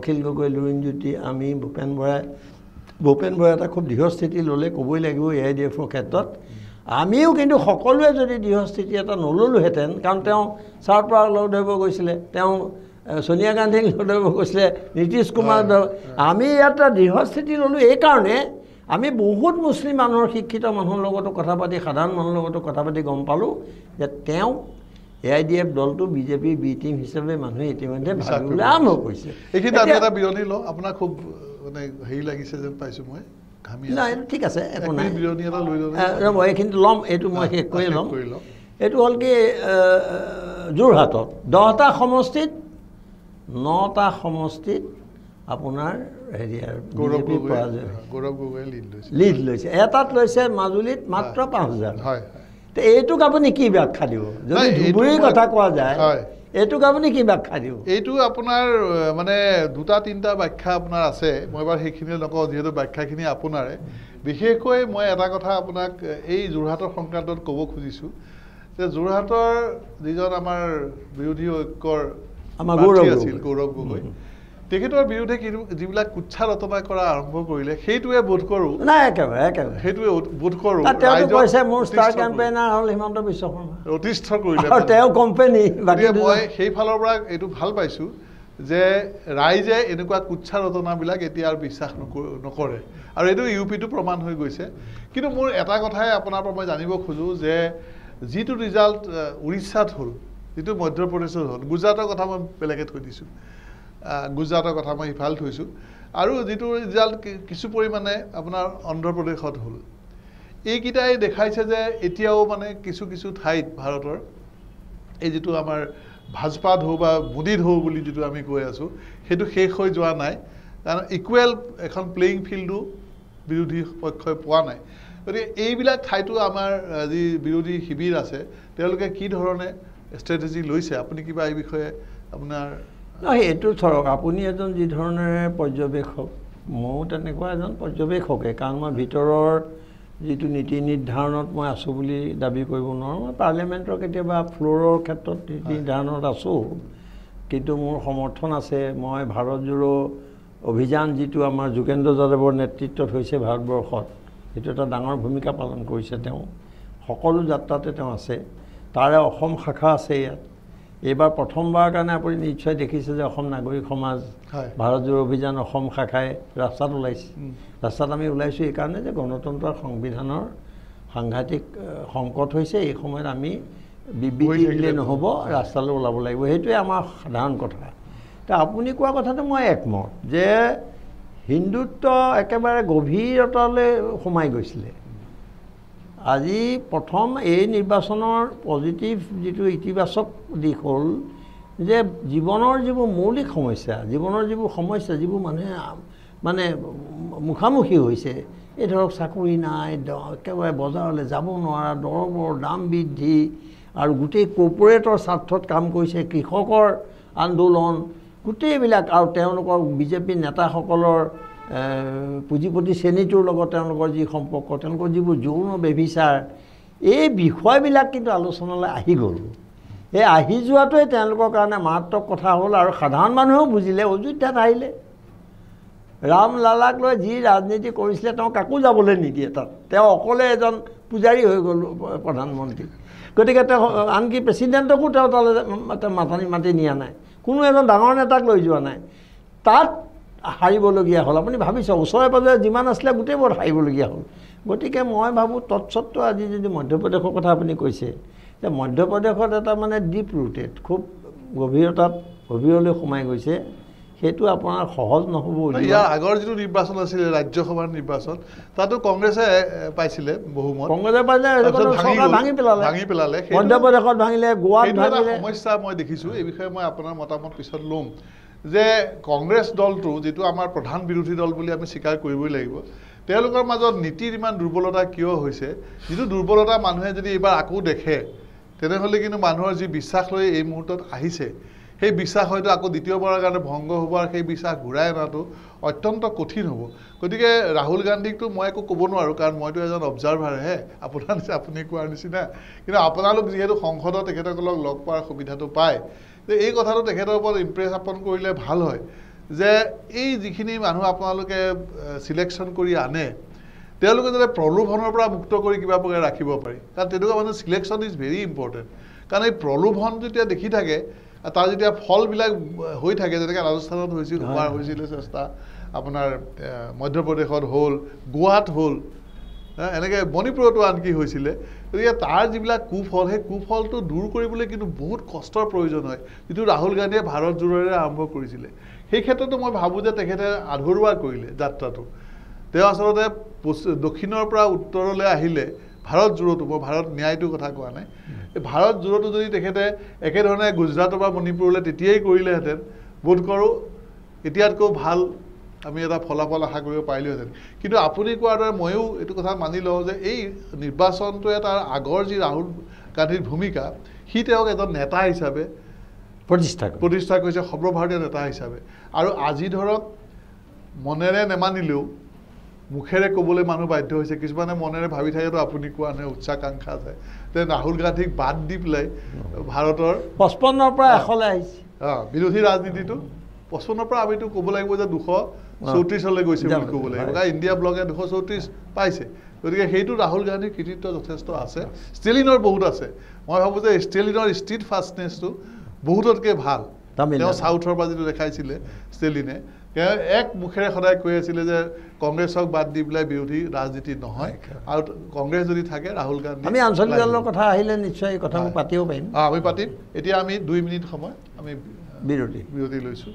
অখিল গগৈ লুৰিণজ্যোতি আমি ভূপেন বৰাই ভূপেন বৰাই এটা খুব দৃঢ় স্থিতি ল'লে ক'বই লাগিব এ আই ডি এফৰ ক্ষেত্ৰত আমিও কিন্তু সকলোৱে যদি দৃঢ়স্থিতি এটা নললোহেঁতেন কাৰণ তেওঁ শাৰদ পাৱাৰক লগ ধৰিব গৈছিলে তেওঁ ছোনিয়া গান্ধীক লগ ধৰিব গৈছিলে নীতিশ কুমাৰ ধৰ আমি ইয়াত এটা দৃঢ়স্থিতি ল'লোঁ এইকাৰণে আমি বহুত মুছলিম মানুহৰ শিক্ষিত মানুহৰ লগতো কথা পাতি সাধাৰণ মানুহৰ লগতো কথা পাতি গম পালোঁ যে তেওঁ এ আই ডি এফ দলটো বিজেপিৰ বি টিম হিচাপে মানুহে ইতিমধ্যে আৰম্ভ কৰিছে এইখিনি আমি লওঁ আপোনাক খুব মানে হেৰি লাগিছে যেন পাইছোঁ মই নাই ঠিক আছে একো নাই ৰ'ব এইখিনি ল'ম এইটো মই শেষ কৰি ল'ম এইটো হ'ল কি যোৰহাটত দহটা সমষ্টিত নটা সমষ্টিত আপোনাৰ হেৰিয়াৰ লিড লৈছে এটাত লৈছে মাজুলীত মাত্ৰ পাঁচ হাজাৰ এইটোক আপুনি কি ব্যাখ্যা দিব যদি ধুবুৰীৰ কথা কোৱা যায় এইটোক আপুনি কি ব্যাখ্যা দিব এইটো আপোনাৰ মানে দুটা তিনিটা ব্যাখ্যা আপোনাৰ আছে মই এবাৰ সেইখিনিয়ে নকওঁ যিহেতু ব্যাখ্যাখিনি আপোনাৰে বিশেষকৈ মই এটা কথা আপোনাক এই যোৰহাটৰ সংক্ৰান্তত ক'ব খুজিছোঁ যে যোৰহাটৰ যিজন আমাৰ বিৰোধী ঐক্যৰ আছিল গৌৰৱ গগৈ তেখেতৰ বিৰুদ্ধে যিবিলাক কুচ্ছা ৰচনা কৰা আৰম্ভ কৰিলে সেইটোৱে বোধ কৰো নাই একেবাৰে একেবাৰে সেইটোৱে বোধ কৰো তেওঁ কৈছে মোৰ ষ্টাৰ কেম্পেইনাৰ হ'ল হিমন্ত বিশ্ব শৰ্মা অতিষ্ঠ কৰিলে তেওঁ কোম্পেনী মই সেইফালৰ পৰা এইটো ভাল পাইছোঁ যে ৰাইজে এনেকুৱা কুচ্ছা ৰচনাবিলাক এতিয়া আৰু বিশ্বাস নকৰে আৰু এইটো ইউ পিটো প্ৰমাণ হৈ গৈছে কিন্তু মোৰ এটা কথাই আপোনাৰ পৰা মই জানিব খোজোঁ যে যিটো ৰিজাল্ট উৰিষ্যাত হ'ল যিটো মধ্যপ্ৰদেশত হ'ল গুজৰাটৰ কথা মই বেলেগে থৈ দিছোঁ গুজৰাটৰ কথা মই ইফাল থৈছোঁ আৰু যিটো ৰিজাল্ট কিছু পৰিমাণে আপোনাৰ অন্ধ্ৰপ্ৰদেশত হ'ল এইকেইটাই দেখাইছে যে এতিয়াও মানে কিছু কিছু ঠাইত ভাৰতৰ এই যিটো আমাৰ ভাজপা ঢৌ বা মোদী ঢৌ বুলি যিটো আমি কৈ আছোঁ সেইটো শেষ হৈ যোৱা নাই কাৰণ ইকুৱেল এখন প্লেয়িং ফিল্ডো বিৰোধী পক্ষই পোৱা নাই গতিকে এইবিলাক ঠাইতো আমাৰ যি বিৰোধী শিবিৰ আছে তেওঁলোকে কি ধৰণে ষ্ট্ৰেটেজি লৈছে আপুনি কিবা এই বিষয়ে আপোনাৰ নহয় এইটো ধৰক আপুনি এজন যি ধৰণেৰে পৰ্যবেক্ষক ময়ো তেনেকুৱা এজন পৰ্যবেক্ষকে কাৰণ মই ভিতৰৰ যিটো নীতি নিৰ্ধাৰণত মই আছোঁ বুলি দাবী কৰিব নোৱাৰোঁ মই পাৰ্লিয়ামেণ্টৰ কেতিয়াবা ফ্ল'ৰৰ ক্ষেত্ৰত নীতি নিৰ্ধাৰণত আছোঁ কিন্তু মোৰ সমৰ্থন আছে মই ভাৰত জোৰো অভিযান যিটো আমাৰ যোগেন্দ্ৰ যাদৱৰ নেতৃত্বত হৈছে ভাৰতবৰ্ষত সেইটো এটা ডাঙৰ ভূমিকা পালন কৰিছে তেওঁ সকলো যাত্ৰাতে তেওঁ আছে তাৰে অসম শাখা আছে ইয়াত এইবাৰ প্ৰথমবাৰৰ কাৰণে আপুনি নিশ্চয় দেখিছে যে অসম নাগৰিক সমাজ ভাৰত জোৰ অভিযান অসম শাখাই ৰাস্তাত ওলাইছে ৰাস্তাত আমি ওলাইছোঁ এইকাৰণে যে গণতন্ত্ৰ সংবিধানৰ সাংঘাতিক সংকট হৈছে এই সময়ত আমি বিবৃতি নহ'ব ৰাস্তালৈ ওলাব লাগিব সেইটোৱে আমাৰ সাধাৰণ কথা তো আপুনি কোৱা কথাটো মই একমত যে হিন্দুত্ব একেবাৰে গভীৰতালৈ সোমাই গৈছিলে আজি প্ৰথম এই নিৰ্বাচনৰ পজিটিভ যিটো ইতিবাচক দিশ হ'ল যে জীৱনৰ যিবোৰ মৌলিক সমস্যা জীৱনৰ যিবোৰ সমস্যা যিবোৰ মানুহে মানে মুখামুখি হৈছে এই ধৰক চাকৰি নাই একেবাৰে বজাৰলৈ যাব নোৱাৰা দৰবৰ দাম বৃদ্ধি আৰু গোটেই কৰ্পৰেটৰ স্বাৰ্থত কাম কৰিছে কৃষকৰ আন্দোলন গোটেইবিলাক আৰু তেওঁলোকৰ বিজেপি নেতাসকলৰ পুঁজিপতি শ্ৰেণীটোৰ লগত তেওঁলোকৰ যি সম্পৰ্ক তেওঁলোকৰ যিবোৰ যৌন ব্যভিচাৰ এই বিষয়বিলাক কিন্তু আলোচনালৈ আহি গ'ল এই আহি যোৱাটোৱে তেওঁলোকৰ কাৰণে মাৰাত্মক কথা হ'ল আৰু সাধাৰণ মানুহেও বুজিলে অযোধ্যাত আহিলে ৰামলালাক লৈ যি ৰাজনীতি কৰিছিলে তেওঁ কাকো যাবলৈ নিদিয়ে তাত তেওঁ অকলে এজন পূজাৰী হৈ গ'ল প্ৰধানমন্ত্ৰী গতিকে তেওঁ আনকি প্ৰেচিডেণ্টকো তেওঁ তালৈ মাথানি মাতি নিয়া নাই কোনো এজন ডাঙৰ নেতাক লৈ যোৱা নাই তাত হাৰিবলগীয়া হ'ল আপুনি ভাবি চাওক ওচৰে পাঁজৰে যিমান আছিলে গোটেইবোৰ হাৰিবলগীয়া হ'ল গতিকে মই ভাবোঁ তৎসত্ত্বেও আজি যদি মধ্যপ্ৰদেশৰ কথা আপুনি কৈছে যে মধ্যপ্ৰদেশত এটা মানে ডিপ ৰুটেড খুব গভীৰতাত গভীৰলৈ সোমাই গৈছে সেইটো আপোনাৰ সহজ নহ'ব ইয়াৰ আগৰ যিটো নিৰ্বাচন আছিলে ৰাজ্যসভাৰ নিৰ্বাচন তাতো কংগ্ৰেছে পাইছিলে বহুমত কংগ্ৰেছে পাইছে ভাঙি পেলালে ভাঙি পেলালে মধ্যপ্ৰদেশত ভাঙিলে গোৱাত সমস্যা মই দেখিছোঁ এই বিষয়ে মই আপোনাৰ মতামত পিছত ল'ম যে কংগ্ৰেছ দলটো যিটো আমাৰ প্ৰধান বিৰোধী দল বুলি আমি স্বীকাৰ কৰিবই লাগিব তেওঁলোকৰ মাজত নীতিৰ ইমান দুৰ্বলতা কিয় হৈছে যিটো দুৰ্বলতা মানুহে যদি এইবাৰ আকৌ দেখে তেনেহ'লে কিন্তু মানুহৰ যি বিশ্বাস লৈ এই মুহূৰ্তত আহিছে সেই বিশ্বাস হয়তো আকৌ দ্বিতীয়বাৰৰ কাৰণে ভংগ হ'ব আৰু সেই বিশ্বাস ঘূৰাই অনাটো অত্যন্ত কঠিন হ'ব গতিকে ৰাহুল গান্ধীকতো মই একো ক'ব নোৱাৰোঁ কাৰণ মইতো এজন অবজাৰ্ভাৰহে আপোনাৰ আপুনি কোৱাৰ নিচিনা কিন্তু আপোনালোক যিহেতু সংসদত তেখেতসকলক লগ পোৱাৰ সুবিধাটো পায় যে এই কথাটো তেখেতৰ ওপৰত ইমপ্ৰেছ আপন কৰিলে ভাল হয় যে এই যিখিনি মানুহ আপোনালোকে ছিলেকশ্যন কৰি আনে তেওঁলোকে যাতে প্ৰলোভনৰ পৰা মুক্ত কৰি কিবা প্ৰকাৰে ৰাখিব পাৰি কাৰণ তেনেকুৱা মানুহ চিলেকশ্যন ইজ ভেৰি ইম্পৰ্টেণ্ট কাৰণ এই প্ৰলোভন যেতিয়া দেখি থাকে তাৰ যেতিয়া ফলবিলাক হৈ থাকে যেনেকৈ ৰাজস্থানত হৈছিল হোৱাৰ হৈছিলে চেষ্টা আপোনাৰ মধ্যপ্ৰদেশত হ'ল গোৱাত হ'ল এনেকৈ মণিপুৰতো আনকি হৈছিলে গতিকে তাৰ যিবিলাক কুফল সেই কুফলটো দূৰ কৰিবলৈ কিন্তু বহুত কষ্টৰ প্ৰয়োজন হয় যিটো ৰাহুল গান্ধীয়ে ভাৰত জোৰেৰে আৰম্ভ কৰিছিলে সেই ক্ষেত্ৰতো মই ভাবোঁ যে তেখেতে আধৰুৱা কৰিলে যাত্ৰাটো তেওঁ আচলতে পশ্চিম দক্ষিণৰ পৰা উত্তৰলৈ আহিলে ভাৰত জোৰতো মই ভাৰত ন্যায়টোৰ কথা কোৱা নাই এই ভাৰত জোৰতো যদি তেখেতে একেধৰণে গুজৰাটৰ পৰা মণিপুৰলৈ তেতিয়াই কৰিলেহেঁতেন বোধ কৰোঁ এতিয়াতকৈ ভাল আমি এটা ফলাফল আশা কৰিব পাৰিলোহেঁতেন কিন্তু আপুনি কোৱাৰ দৰে ময়ো এইটো কথা মানি লওঁ যে এই নিৰ্বাচনটোৱে তাৰ আগৰ যি ৰাহুল গান্ধীৰ ভূমিকা সি তেওঁক এজন নেতা হিচাপে প্ৰতিষ্ঠা প্ৰতিষ্ঠা কৰিছে সৰ্বভাৰতীয় নেতা হিচাপে আৰু আজি ধৰক মনেৰে নেমানিলেও মুখেৰে ক'বলৈ মানুহ বাধ্য হৈছে কিছুমানে মনেৰে ভাবি থাকেতো আপুনি কোৱা নাই উচ্চাকাংক্ষা আছে যে ৰাহুল গান্ধীক বাদ দি পেলাই ভাৰতৰ পঁচপন্নৰ পৰা এশলৈ আহিছে অঁ বিৰোধী ৰাজনীতিটো পচপন্নৰ পৰা আমিতো ক'ব লাগিব যে দুশ চৌত্ৰিছলৈ গৈছে বুলি ক'ব লাগিব কাৰণ ইণ্ডিয়া ব্লকে দুশ চৌত্ৰিছ পাইছে গতিকে সেইটো ৰাহুল গান্ধীৰ কৃতিত্ব যথেষ্ট আছে ষ্টেলিনৰ বহুত আছে মই ভাবোঁ যে ষ্টেলিনৰ ষ্ট্ৰীট ফাষ্টনেছটো বহুততকৈ ভাল তেওঁ চাউথৰ পৰা যিটো দেখাইছিলে ষ্টেলিনে তেওঁ এক মুখেৰে সদায় কৈ আছিলে যে কংগ্ৰেছক বাদ দি পেলাই বিৰোধী ৰাজনীতি নহয় আৰু কংগ্ৰেছ যদি থাকে ৰাহুল গান্ধী আমি আঞ্চলিক দলৰ কথা আহিলে নিশ্চয় এই কথা পাতিব পাৰিম অঁ আমি পাতিম এতিয়া আমি দুই মিনিট সময় আমি বিৰোধী বিৰোধী লৈছোঁ